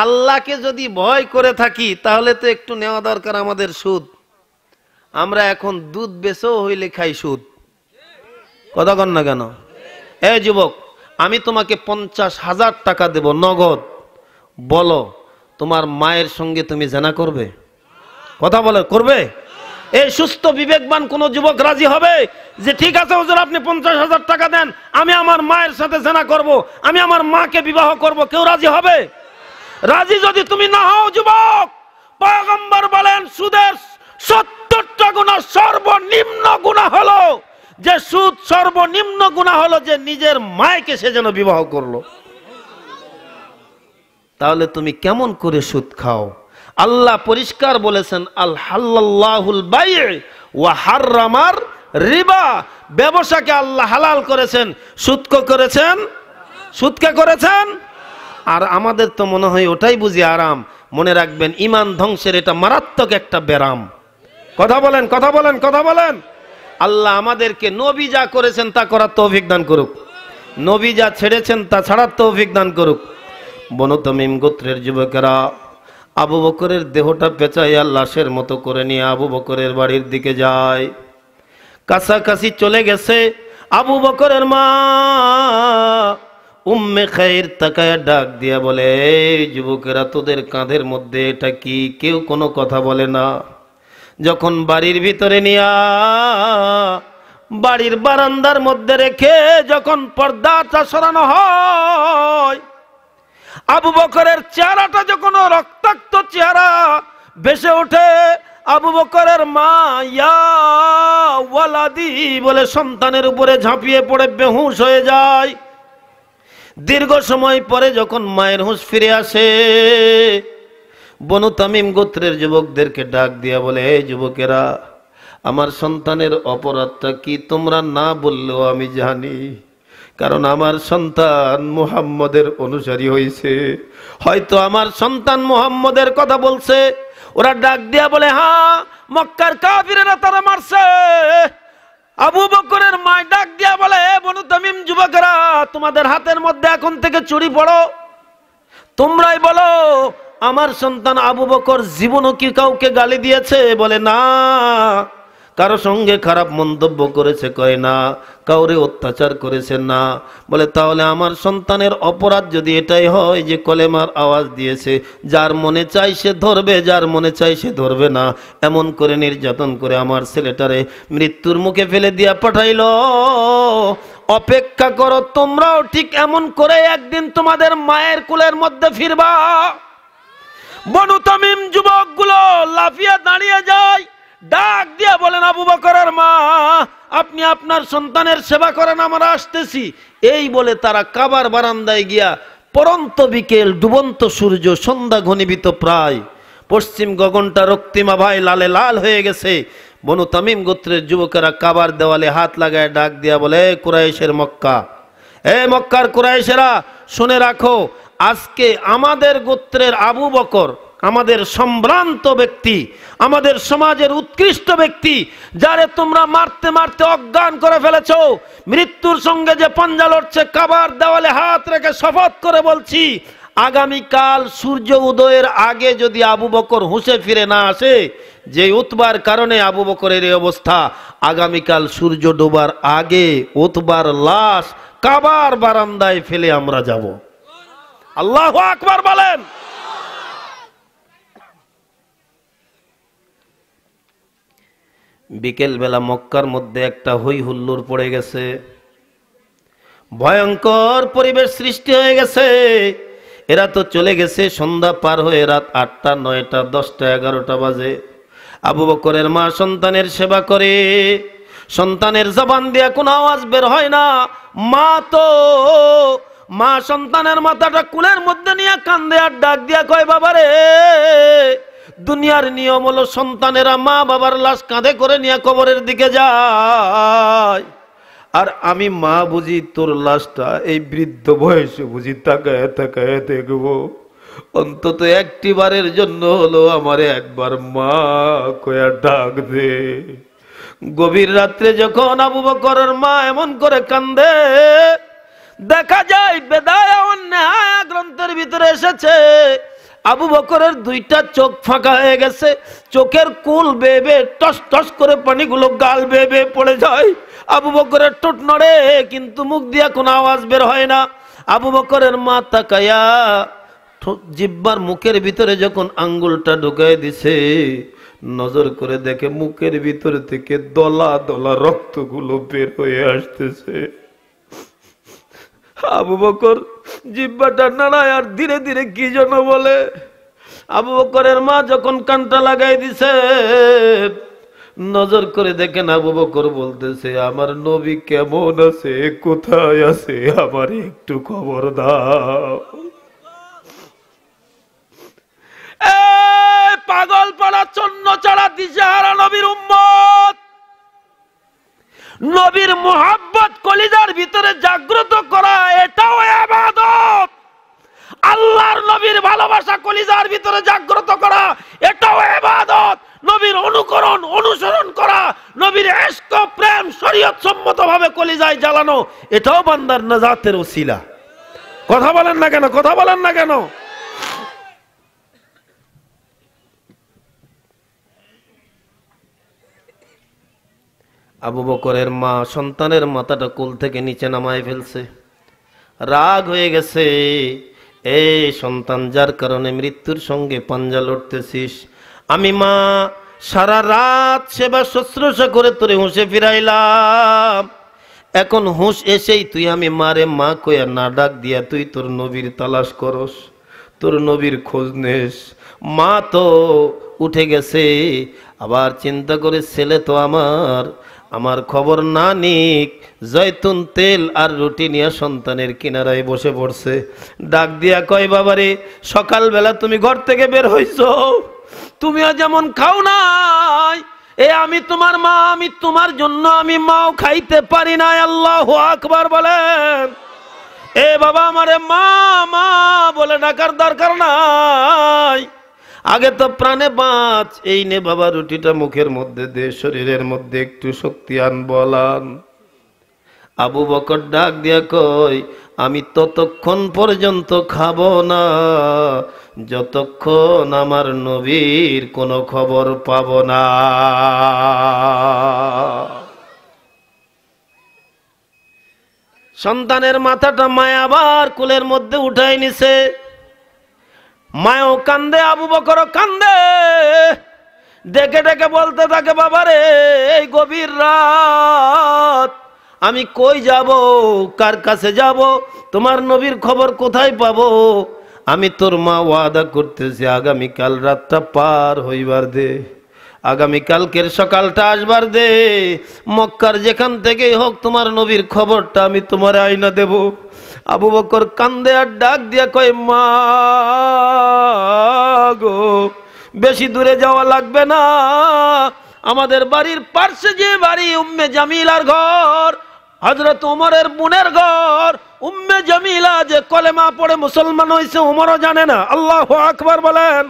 আল্লাহকে যদি ভয় করে থাকি তাহলে তো একটু নেওয়া দরকার আমাদের সুদ আমরা এখন দুধ বেচেও হইলে খাই সুদ কথা কন না কেন এ যুবক আমি তোমাকে পঞ্চাশ হাজার টাকা দেব নগদ বলো তোমার মায়ের সঙ্গে তুমি জানা করবে কথা বলে করবে এই সুস্থ বিবেকবান কোন যুবক রাজি হবে যে ঠিক আছে হুজুর আপনি পঞ্চাশ হাজার টাকা দেন আমি আমার মায়ের সাথে জানা করব। আমি আমার মাকে বিবাহ করব কেউ রাজি হবে রাজি যদি তুমি না হও যুবক পয়গম্বর বলেন সুদেশ সত্তরটা গুণা সর্বনিম্ন গুণা হলো যে সুদ সর্বনিম্ন গুণা হলো যে নিজের মায়কে সে যেন বিবাহ করলো তাহলে তুমি কেমন করে সুদ খাও আল্লাহ পরিষ্কার বলেছেন আল হাল্লাহুল বাই ওয়া হার্রামার রিবা ব্যবসাকে আল্লাহ হালাল করেছেন সুৎক করেছেন সুদকে করেছেন আর আমাদের তো মনে হয় ওটাই বুঝি আরাম মনে রাখবেন ইমান ধ্বংসের এটা মারাত্মক একটা ব্যারাম কথা বলেন কথা বলেন কথা বলেন আল্লাহ আমাদেরকে নবী যা করেছেন তা করার তো অভিজ্ঞান করুক নবী যা ছেড়েছেন তা ছাড়ার তো অভিজ্ঞান করুক বনতমিম গোত্রের যুবকেরা আবু বকরের দেহটা পেঁচাইয়া লাশের মতো করে নিয়ে আবু বকরের বাড়ির দিকে যায় কাছাকাছি চলে গেছে আবু বকরের মা উম্মে খায়ের তাকায় ডাক দিয়া বলে যুবকেরা তোদের কাঁধের মধ্যে এটা কি কেউ কোনো কথা বলে না যখন বাড়ির ভিতরে নিয়া বাড়ির বারান্দার মধ্যে রেখে যখন পর্দাটা সরানো হয় আবু বকরের চেহারাটা যখন রক্তাক্ত চেহারা বেসে ওঠে আবু বকরের মা ওয়ালাদি বলে সন্তানের উপরে ঝাঁপিয়ে পড়ে বেহুশ হয়ে যায় দীর্ঘ সময় পরে যখন মায়ের হুঁশ ফিরে আসে বনু তামিম গোত্রের যুবকদেরকে ডাক দিয়া বলে হে যুবকেরা আমার সন্তানের অপরাধটা কি তোমরা না বললেও আমি জানি কারণ আমার সন্তান মুহাম্মদের অনুসারী হয়েছে হয়তো আমার সন্তান মুহাম্মদের কথা বলছে ওরা ডাক দিয়া বলে হ্যাঁ মক্কার কাফিরেরা তারা মারছে আবু বকরের মায় ডাক দিয়া বলে বনু তামিম যুবকেরা তোমাদের হাতের মধ্যে এখন থেকে চুরি পড়ো তোমরাই বলো আমার সন্তান আবু বকর জীবনও কি কাউকে গালি দিয়েছে বলে না কারো সঙ্গে খারাপ মন্তব্য করেছে কয় না কাউরে অত্যাচার করেছে না বলে তাহলে আমার সন্তানের অপরাধ যদি এটাই হয় যে কলেমার আওয়াজ দিয়েছে যার মনে চাই সে ধরবে যার মনে চাই সে ধরবে না এমন করে নির্যাতন করে আমার ছেলেটারে মৃত্যুর মুখে ফেলে দিয়া পাঠাইল অপেক্ষা করো তোমরাও ঠিক এমন করে একদিন তোমাদের মায়ের কুলের মধ্যে ফিরবা বনু তামিম যুবকগুলো লাফিয়া দাঁড়িয়ে যায় ডাক দিয়া বলেন আবু বকরের মা আপনি আপনার সন্তানের সেবা করেন আমরা আসতেছি এই বলে তারা কাবার বারান্দায় গিয়া পরন্ত বিকেল ডুবন্ত সূর্য সন্ধ্যা ঘনীভূত প্রায় পশ্চিম গগনটা ভাই লালে লাল হয়ে গেছে বনু তামিম গোত্রের যুবকেরা কাবার দেওয়ালে হাত লাগায় ডাক দিয়া বলে কুরাইশের মক্কা এ মক্কার কুরাইশেরা শুনে রাখো আজকে আমাদের গোত্রের আবু বকর আমাদের সম্ভ্রান্ত ব্যক্তি আমাদের সমাজের উৎকৃষ্ট ব্যক্তি যারে তোমরা মারতে মারতে অজ্ঞান করে ফেলেছ মৃত্যুর সঙ্গে যে পঞ্জা লড়ছে কাবার দেওয়ালে হাত রেখে শপথ করে বলছি আগামীকাল সূর্য উদয়ের আগে যদি আবু বকর হুসে ফিরে না আসে যে উতবার কারণে আবু বকরের এই অবস্থা আগামীকাল সূর্য ডোবার আগে উতবার লাশ কাবার বারান্দায় ফেলে আমরা যাব। আল্লাহ আকবর বলেন বিকেল বেলা মক্কার মধ্যে একটা হই হুল্লুর পড়ে গেছে ভয়ঙ্কর পরিবেশ সৃষ্টি হয়ে গেছে এরা তো চলে গেছে সন্ধ্যা পার হয়ে রাত আটটা নয়টা দশটা এগারোটা বাজে আবু বকরের মা সন্তানের সেবা করে সন্তানের জবান দিয়ে কোনো আওয়াজ বের হয় না মা তো মা সন্তানের মাথাটা কুলের মধ্যে নিয়ে কান্দে আর ডাক দিয়া কয় বাবা রে দুনিয়ার নিয়ম হলো সন্তানেরা মা বাবার লাশ কাঁধে করে নিয়ে কবরের দিকে যায় আর আমি মা বুঝি তোর লাশটা এই বৃদ্ধ বয়সে বুঝি তাকায় তাকায় দেখব অন্তত একটি বারের জন্য হলো আমারে একবার মা কয়া ডাক দে গভীর রাত্রে যখন আবু বকরের মা এমন করে কান্দে দেখা যায় বেদায় অন্যায় গ্রন্থের ভিতরে এসেছে আবু বকরের দুইটা চোখ ফাঁকা হয়ে গেছে চোখের কুল বেবে টস টস করে পানিগুলো গাল বেবে পড়ে যায় আবু বকরের টোট নড়ে কিন্তু মুখ দিয়া কোনো আওয়াজ বের হয় না আবু বকরের মা তাকাইয়া জিব্বার মুখের ভিতরে যখন আঙ্গুলটা ঢুকাই দিছে নজর করে দেখে মুখের ভিতরে থেকে দলা দলা রক্তগুলো বের হয়ে আসতেছে আবু বকর জিব্বাটা নাড়ায় আর ধীরে ধীরে কি যেন বলে আবু বকরের মা যখন কানটা লাগাই দিছে নজর করে দেখেন আবু বকর বলতেছে আমার নবী কেমন আছে কোথায় আছে আমার একটু খবর দাও পাগল পাড়া চন্ন দিছে দিশাহারা নবীর উম্মত নবীর মোহাব্বত কলিজার ভিতরে জাগ্রত করা এটাও এবাদত আল্লাহর নবীর ভালোবাসা কলিজার ভিতরে জাগ্রত করা এটাও এবাদত নবীর অনুকরণ অনুসরণ করা নবীর এস্ক প্রেম শরীয়ত সম্মত ভাবে কলিজায় জ্বালানো এটাও বান্দার নাজাতের ওসিলা কথা বলেন না কেন কথা বলেন না কেন আবু বকরের মা সন্তানের মাথাটা কোল থেকে নিচে নামায় ফেলছে রাগ হয়ে গেছে এই সন্তান যার কারণে মৃত্যুর সঙ্গে পাঞ্জা লড়তেছিস আমি মা সারা রাত সেবা শুশ্রূষা করে তোরে হুঁসে ফিরাইলাম এখন হুঁশ এসেই তুই আমি মারে মা কয়া না ডাক দিয়া তুই তোর নবীর তালাশ করস তোর নবীর খোঁজ নেস মা তো উঠে গেছে আবার চিন্তা করে ছেলে তো আমার আমার খবর না নিক জয়তুন তেল আর রুটি নিয়ে সন্তানের কিনারায় বসে পড়ছে ডাক দিয়া কয় বাবারে সকালবেলা তুমি ঘর থেকে বের হইছ তুমিও যেমন খাও নাই এ আমি তোমার মা আমি তোমার জন্য আমি মাও খাইতে পারি না আল্লাহ আকবার বলেন এ বাবা আমারে মা মা বলে ডাকার দরকার নাই আগে তো প্রাণে বাঁচ এই নে বাবা রুটিটা মুখের মধ্যে দে শরীরের মধ্যে একটু শক্তি আন বলান আবু বকর ডাক দিয়া কয় আমি ততক্ষণ পর্যন্ত খাব না যতক্ষণ আমার নবীর কোনো খবর পাব না সন্তানের মাথাটা মায়াবার কুলের মধ্যে উঠাই নিছে মায়ও কান্দে আবু বকর কান্দে ডেকে ডেকে বলতে থাকে রে এই গভীর রাত আমি কই যাব কার কাছে যাব তোমার নবীর খবর কোথায় পাবো আমি তোর মা ওয়াদা করতেছি আগামীকাল রাতটা পার হইবার দে আগামীকালকের সকালটা আসবার দে মক্কার যেখান থেকেই হোক তোমার নবীর খবরটা আমি তোমার আয়না দেবো আবু বকর কান্দে আর ডাক দিয়া কয় মা গো বেশি দূরে যাওয়া লাগবে না আমাদের বাড়ির পার্শ্বে যে বাড়ি উম্মে জামিলার ঘর হজরত উমরের বোনের ঘর উম্মে জামিলা যে কলেমা পড়ে মুসলমান হয়েছে উমরও জানে না আল্লাহ আকবার বলেন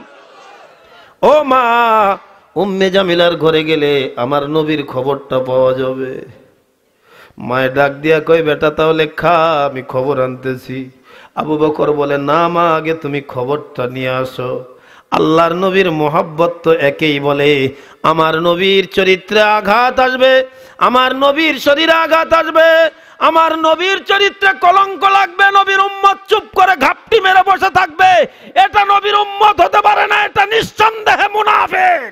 ও মা উম্মে জামিলার ঘরে গেলে আমার নবীর খবরটা পাওয়া যাবে মায়ের ডাক দিয়া কই বেটা তাহলে খা আমি খবর আনতেছি আবু বকর বলে না মা আগে তুমি খবরটা নিয়ে আসো আল্লাহর নবীর মোহাব্বত তো একেই বলে আমার নবীর চরিত্রে আঘাত আসবে আমার নবীর শরীরে আঘাত আসবে আমার নবীর চরিত্রে কলঙ্ক লাগবে নবীর উম্মত চুপ করে ঘাপটি মেরে বসে থাকবে এটা নবীর উম্মত হতে পারে না এটা নিঃসন্দেহে মুনাফেক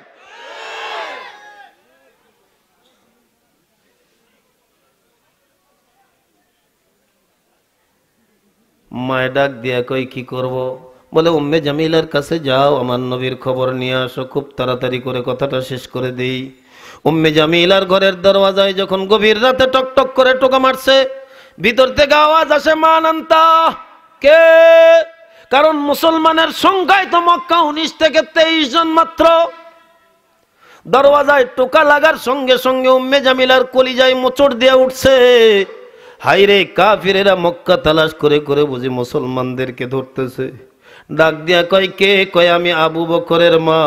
মায় ডাক দিয়া কই কি করব। বলে উম্মে জামিলার কাছে যাও আমার নবীর খবর নিয়ে আসো খুব তাড়াতাড়ি করে কথাটা শেষ করে দেই উম্মে জামিলার ঘরের দরওয়াজায় যখন গভীর রাতে টকটক করে টোকা মারছে ভিতর থেকে আওয়াজ আসে মানান্তা কে কারণ মুসলমানের সংখ্যায় তো মক্কা উনিশ থেকে তেইশ জন মাত্র দরওয়াজায় টোকা লাগার সঙ্গে সঙ্গে উম্মে জামিলার কলিজায় মোচড় দিয়ে উঠছে হাইরে কাফিরেরা মক্কা তালাশ করে করে বুঝি মুসলমানদেরকে ধরতেছে ডাক দিয়া কয় কে কয় আমি আবু বকরের মা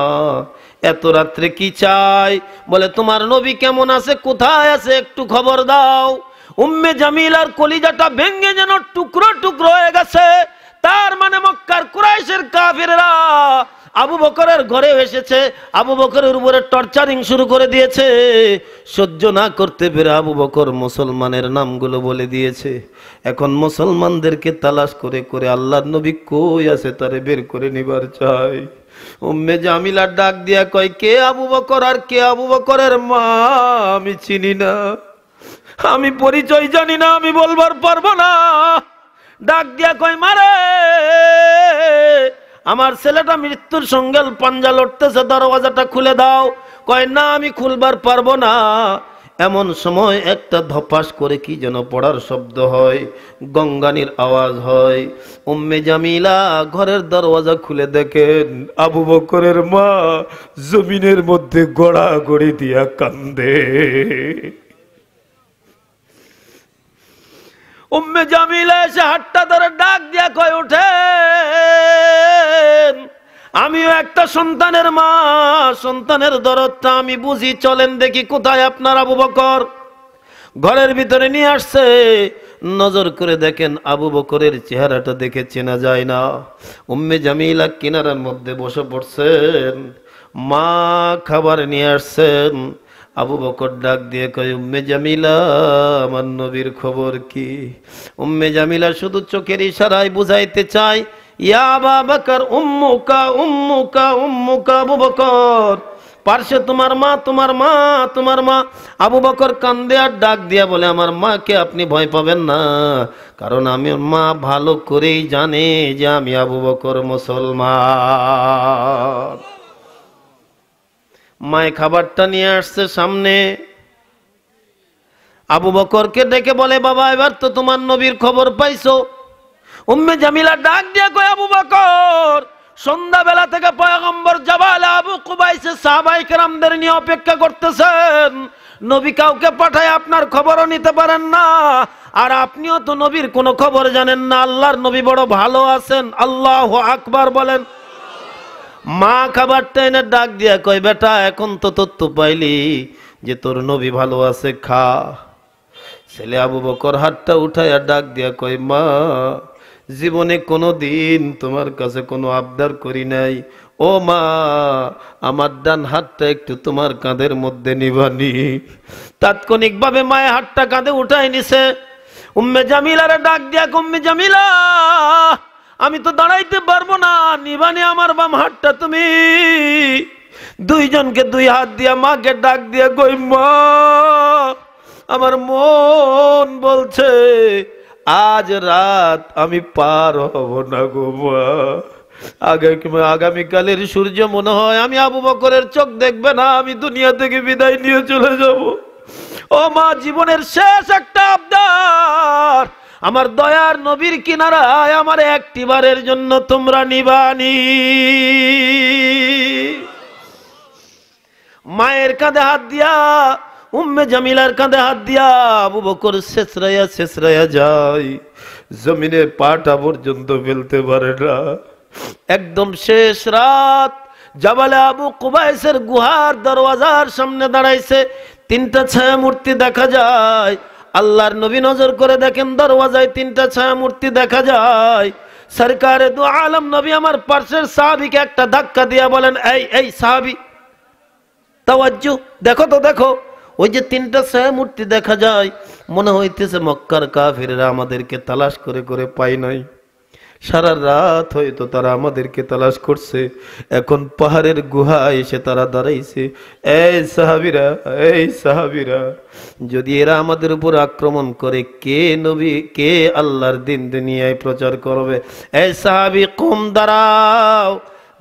এত রাত্রে কি চাই বলে তোমার নবী কেমন আছে কোথায় আছে একটু খবর দাও উম্মে জামিলার কলিজাটা ভেঙে যেন টুকরো টুকরো হয়ে গেছে তার মানে মক্কার কুরাইশের কাফিররা আবু বকরের ঘরে এসেছে আবু বকরের উপরে টর্চারিং শুরু করে দিয়েছে সহ্য না করতে পেরে আবু বকর মুসলমানের নামগুলো বলে দিয়েছে এখন মুসলমানদেরকে তালাশ করে করে আল্লাহর নবী কই আছে তারে বের করে নিবার চাই উম্মে জামিলার ডাক দিয়া কয় কে আবু বকর আর কে আবু বকরের মা আমি চিনি না আমি পরিচয় জানি না আমি বলবার পারবো না ডাক দিয়া কয় মারে আমার ছেলেটা মৃত্যুর সঙ্গে পাঞ্জা লড়তেছে দরওয়াজাটা খুলে দাও কয় না আমি খুলবার পারবো না এমন সময় একটা ধপাস করে কি যেন পড়ার শব্দ হয় গঙ্গানির আওয়াজ হয় উম্মে জামিলা ঘরের দরওয়াজা খুলে দেখেন আবু বকরের মা জমিনের মধ্যে গড়া গড়ি দিয়া কান্দে উম্মে জামিলা এসে হাটটা ধরে ডাক দিয়া কয় ওঠে আমিও একটা সন্তানের মা সন্তানের দরদটা আমি বুঝি চলেন দেখি কোথায় আপনার আবু বকর ঘরের ভিতরে নিয়ে আসছে নজর করে দেখেন আবু বকরের চেহারাটা দেখে চেনা যায় না উম্মে জামিলা কিনারার মধ্যে বসে পড়ছেন মা খাবার নিয়ে আসছেন আবু বকর ডাক দিয়ে কয় উম্মে জামিলা আমার নবীর খবর কি উম্মে জামিলা শুধু চোখের ইশারায় বুঝাইতে চাই ইয়া আবা বকর উম্মুকা উম্মুকা উম্মুকা আবু বকর পার্শ্বে তোমার মা তোমার মা তোমার মা আবু বকর কান্দে আর ডাক দিয়া বলে আমার মাকে আপনি ভয় পাবেন না কারণ আমি মা ভালো করেই জানে যে আমি আবু বকর মুসলমান মায় খাবারটা নিয়ে আসছে সামনে আবু বকরকে ডেকে বলে বাবা এবার তো তোমার নবীর খবর পাইছো উম্মে জামিলা ডাক দিয়ে কয় আবু বকর সন্ধ্যাবেলা থেকে পয়গম্বর জবাল আবু কুবাইসে সাহাবাই কেরামদের নিয়ে অপেক্ষা করতেছেন নবী কাউকে পাঠায় আপনার খবরও নিতে পারেন না আর আপনিও তো নবীর কোনো খবর জানেন না আল্লাহর নবী বড় ভালো আছেন আল্লাহ আকবার বলেন মা খাবার টাইনে ডাক দিয়া কয় বেটা এখন তো তত্ত্ব পাইলি যে তোর নবী ভালো আছে খা ছেলে আবু বকর হাতটা উঠাইয়া ডাক দিয়া কয় মা জীবনে কোনো দিন তোমার কাছে কোনো আবদার করি নাই ও মা আমার ডান হাতটা একটু তোমার কাঁধের মধ্যে নিবানি তাৎক্ষণিকভাবে মায়ের হাতটা কাঁধে উঠাই নিছে উম্মে জামিলারে ডাক দিয়া উম্মে জামিলা আমি তো দাঁড়াইতে পারবো না নিবানে আমার বাম হাতটা তুমি দুইজনকে দুই হাত দিয়া মাকে ডাক দিয়া কই মা আমার মন বলছে আজ রাত আমি পার হব না গো মা আগামীকালের সূর্য মনে হয় আমি আবু বকরের চোখ দেখবে না আমি দুনিয়া থেকে বিদায় নিয়ে চলে যাব ও মা জীবনের শেষ একটা আবদার আমার দয়ার নবীর কিনারায় আমার একটি বারের জন্য তোমরা নিবানি মায়ের কাঁধে হাত দিয়া উম্মে জামিলার কাঁধে হাত দিয়া আবু বকর শেষরাইয়া শেষরাইয়া যায় জমিনে পাটা পর্যন্ত ফেলতে পারে না একদম শেষ রাত জাবালে আবু কুবাইসের গুহার দরওয়াজার সামনে দাঁড়াইছে তিনটা ছায়া মূর্তি দেখা যায় আল্লাহর নবী নজর করে দেখেন দরওয়াজায় তিনটা ছায়া মূর্তি দেখা যায় সরকারে দু আলম নবী আমার পার্শ্বের সাহাবিকে একটা ধাক্কা দিয়া বলেন এই এই সাহাবি তাওয়াজ্জু দেখো তো দেখো ওই যে তিনটা ছায়া মূর্তি দেখা যায় মনে হইতেছে মক্কার কাফিরেরা আমাদেরকে তালাশ করে করে পাই নাই সারা রাত হয়তো তারা আমাদেরকে তালাশ করছে এখন পাহাড়ের গুহা এসে তারা দাঁড়াইছে এই সাহাবিরা এই সাহাবিরা যদি এরা আমাদের উপর আক্রমণ করে কে নবী কে আল্লাহর দিন দুনিয়ায় প্রচার করবে এই সাহাবি কম দাঁড়াও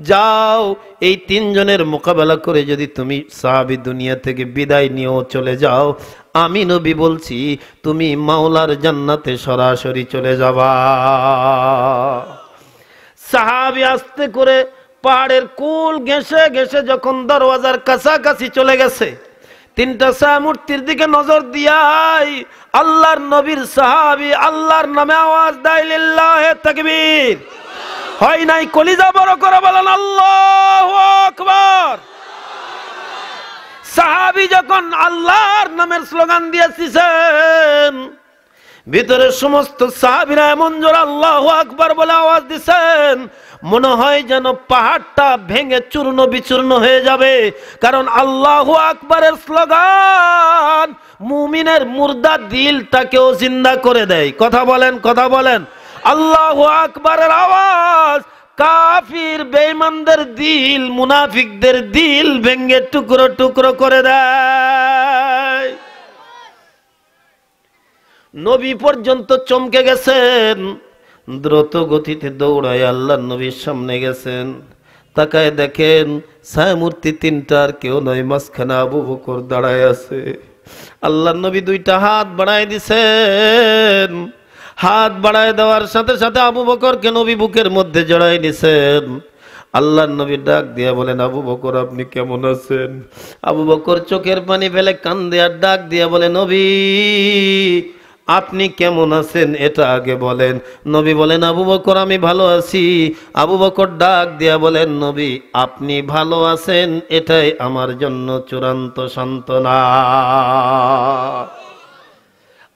যাও এই তিনজনের মোকাবেলা করে যদি তুমি সাহাবি দুনিয়া থেকে বিদায় নিয়েও চলে যাও আমি নবী বলছি তুমি মাওলার জান্নাতে সরাসরি চলে যাবা সাহাবি আসতে করে পাহাড়ের কুল ঘেঁষে ঘেঁষে যখন দরওয়াজার কাছাকাছি চলে গেছে তিনটা মূর্তির দিকে নজর দিয়াই আল্লাহর নবীর সাহাবি আল্লাহর নামে আওয়াজ দেয় তাকবীর হয় নাই কলিজা বড় করে বলেন আল্লাহ আকবর সাহাবি যখন আল্লাহর নামের স্লোগান দিয়েছিলেন ভিতরে সমস্ত সাহাবিরা এমন জোর আল্লাহ আকবর বলে আওয়াজ দিছেন মনে হয় যেন পাহাড়টা ভেঙে চূর্ণ বিচূর্ণ হয়ে যাবে কারণ আল্লাহ আকবরের স্লোগান মুমিনের মুর্দা দিলটাকেও জিন্দা করে দেয় কথা বলেন কথা বলেন আল্লাহ আকবরের আওয়াজ কাফির বেঈমানদের দিল মুনাফিকদের দিল ভেঙ্গে টুকরো টুকরো করে দেয় নবী পর্যন্ত চমকে গেছেন দ্রুত গতিতে দৌড়ায় আল্লাহ নবীর সামনে গেছেন তাকায় দেখেন ছায়ামূর্তি তিনটার কেউ নয় মাঝখানে আবু বকর দাঁড়ায় আছে আল্লাহ নবী দুইটা হাত বাড়ায় দিছেন হাত বাড়ায় দেওয়ার সাথে সাথে আবু বকরকে নবী বুকের মধ্যে জড়াই নিছেন আল্লাহ নবী ডাক দিয়া বলেন আবু বকর আপনি কেমন আছেন আবু বকর চোখের পানি ফেলে কান্দে আর ডাক দিয়া বলে নবী আপনি কেমন আছেন এটা আগে বলেন নবী বলেন আবু বকর আমি ভালো আছি আবু বকর ডাক দিয়া বলেন নবী আপনি ভালো আছেন এটাই আমার জন্য চূড়ান্ত সান্ত্বনা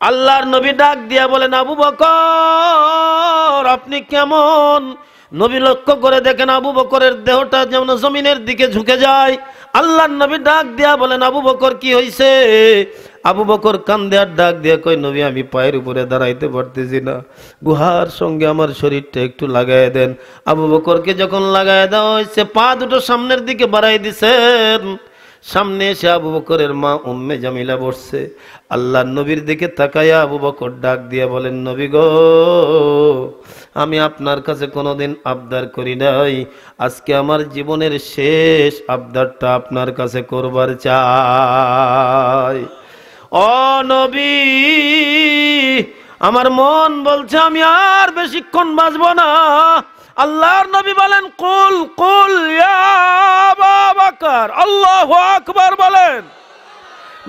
আল্লাহর নবী ডাক দিয়া বলেন আবু বকর আপনি কেমন নবী লক্ষ্য করে দেখেন আবু বকরের দেহটা যেমন জমিনের দিকে ঝুঁকে যায় আল্লাহর নবী ডাক দিয়া বলেন আবু বকর কি হইছে আবু বকর কান্দে আর ডাক দিয়ে কই নবী আমি পায়ের উপরে দাঁড়াইতে পারতেছি না গুহার সঙ্গে আমার শরীরটা একটু লাগাই দেন আবু বকরকে যখন লাগাই দেওয়া হয়েছে পা দুটো সামনের দিকে বাড়াই দিছেন সামনে এসে আবু বকরের মা উম্মে জামিলা বসছে আল্লাহ নবীর দিকে তাকায়া আবু বকর ডাক দিয়ে বলেন নবী গো আমি আপনার কাছে কোনোদিন আবদার করি নাই আজকে আমার জীবনের শেষ আবদারটা আপনার কাছে করবার চাই অনবী আমার মন বলছে আমি আর বেশিক্ষণ বাঁচব না আল্লাহর নবী বলেন কুল কুল আল্লাহ আকবর বলেন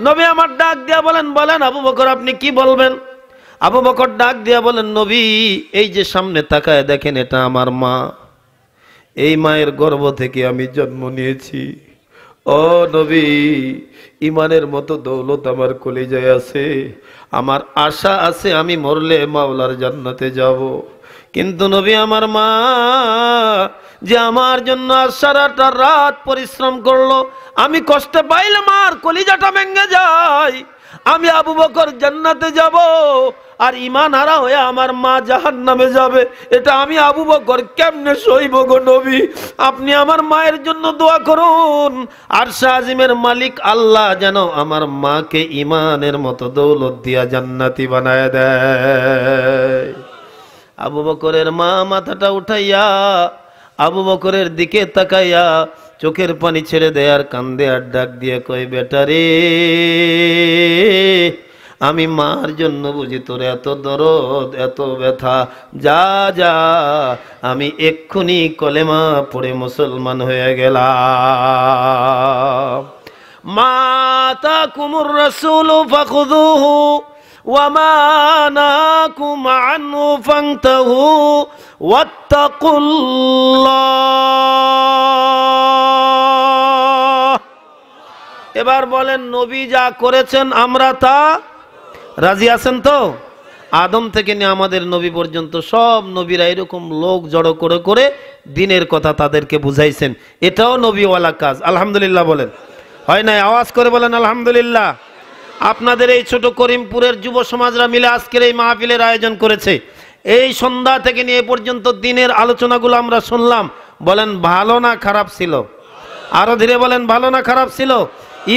নবী আমার ডাক দিয়া বলেন বলেন আবু বকর আপনি কি বলবেন আবু বকর ডাক দিয়া বলেন নবী এই যে সামনে তাকায় দেখেন এটা আমার মা এই মায়ের গর্ভ থেকে আমি জন্ম নিয়েছি ও নবী ইমানের মতো দৌলত আমার কলেজায় আছে আমার আশা আছে আমি মরলে মাওলার জান্নাতে যাবো কিন্তু নবী আমার মা যে আমার জন্য আর সারাটা রাত পরিশ্রম করলো আমি কষ্টে পাইলাম আর কলিজাটা ভেঙে যায় আমি আবু বকর জান্নাতে যাব আর ইমান হারা হয়ে আমার মা জাহান নামে যাবে এটা আমি আবু বকর কেমনে সইব গো নবী আপনি আমার মায়ের জন্য দোয়া করুন আর শাহজিমের মালিক আল্লাহ যেন আমার মাকে ইমানের মতো দৌলত দিয়া জান্নাতি বানায় দেয় আবু বকরের মা মাথাটা উঠাইয়া আবু বকরের দিকে তাকাইয়া চোখের পানি ছেড়ে দেয়ার কান্দে আর ডাক দিয়ে কয় বেটারে আমি মার জন্য বুঝি তোর এত দরদ এত ব্যথা যা যা আমি এক্ষুনি কলেমা পড়ে মুসলমান হয়ে গেলাম মাতা কুমুর রসুল ফাখুদুহু ওয়ামানাকুম আনহু ফান্তাহু ওয়াত্তাকুল্লাহ এবার বলেন নবী যা করেছেন আমরা তা রাজি আছেন তো আদম থেকে নিয়ে আমাদের নবী পর্যন্ত সব নবীরা এরকম লোক জড়ো করে করে দিনের কথা তাদেরকে বুঝাইছেন এটাও নবীওয়ালা কাজ আলহামদুলিল্লাহ বলেন হয় না আওয়াজ করে বলেন আলহামদুলিল্লাহ আপনাদের এই ছোট করিমপুরের যুব সমাজরা মিলে আজকের এই মাহফিলের আয়োজন করেছে এই সন্ধ্যা থেকে নিয়ে পর্যন্ত দিনের আলোচনাগুলো আমরা শুনলাম বলেন ভালো না খারাপ ছিল আরো ধীরে বলেন ভালো না খারাপ ছিল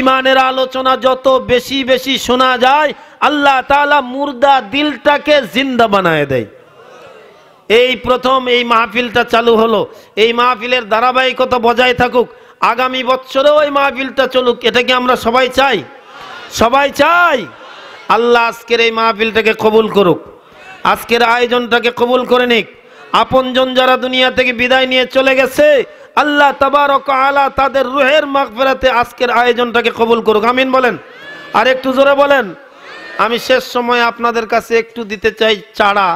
ইমানের আলোচনা যত বেশি বেশি শোনা যায় আল্লাহ তালা মুর্দা দিলটাকে জিন্দা বানায় দেয় এই প্রথম এই মাহফিলটা চালু হলো এই মাহফিলের ধারাবাহিকতা বজায় থাকুক আগামী বছরেও এই মাহফিলটা চলুক এটা কি আমরা সবাই চাই সবাই চাই আল্লাহ আজকের এই মাহফিলটাকে কবুল করুক আজকের আয়োজনটাকে কবুল করে নিক আপনজন যারা দুনিয়া থেকে বিদায় নিয়ে চলে গেছে আল্লাহ তাবারক আলা তাদের রুহের মাগফিরাতে আজকের আয়োজনটাকে কবুল করুক আমিন বলেন আর একটু জোরে বলেন আমি শেষ সময় আপনাদের কাছে একটু দিতে চাই চাড়া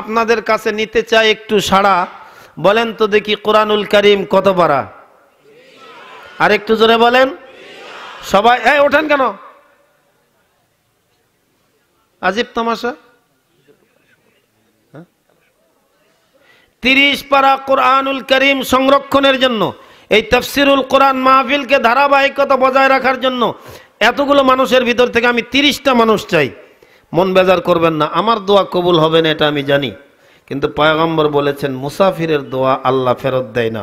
আপনাদের কাছে নিতে চাই একটু সাড়া বলেন তো দেখি কোরআনুল করিম কত পারা আর একটু জোরে বলেন সবাই হ্যাঁ ওঠেন কেন আজিব তামাশা হ্যাঁ? তিরিশ পারা কোরআনুল করিম সংরক্ষণের জন্য এই তফসিরুল কোরআন মাহফিলকে ধারাবাহিকতা বজায় রাখার জন্য এতগুলো মানুষের ভিতর থেকে আমি তিরিশটা মানুষ চাই মন বেজার করবেন না আমার দোয়া কবুল হবে না এটা আমি জানি কিন্তু পয়গম্বর বলেছেন মুসাফিরের দোয়া আল্লাহ ফেরত দেয় না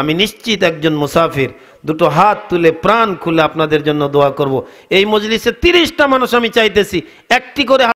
আমি নিশ্চিত একজন মুসাফির দুটো হাত তুলে প্রাণ খুলে আপনাদের জন্য দোয়া করব। এই মজলিসে তিরিশটা মানুষ আমি চাইতেছি একটি করে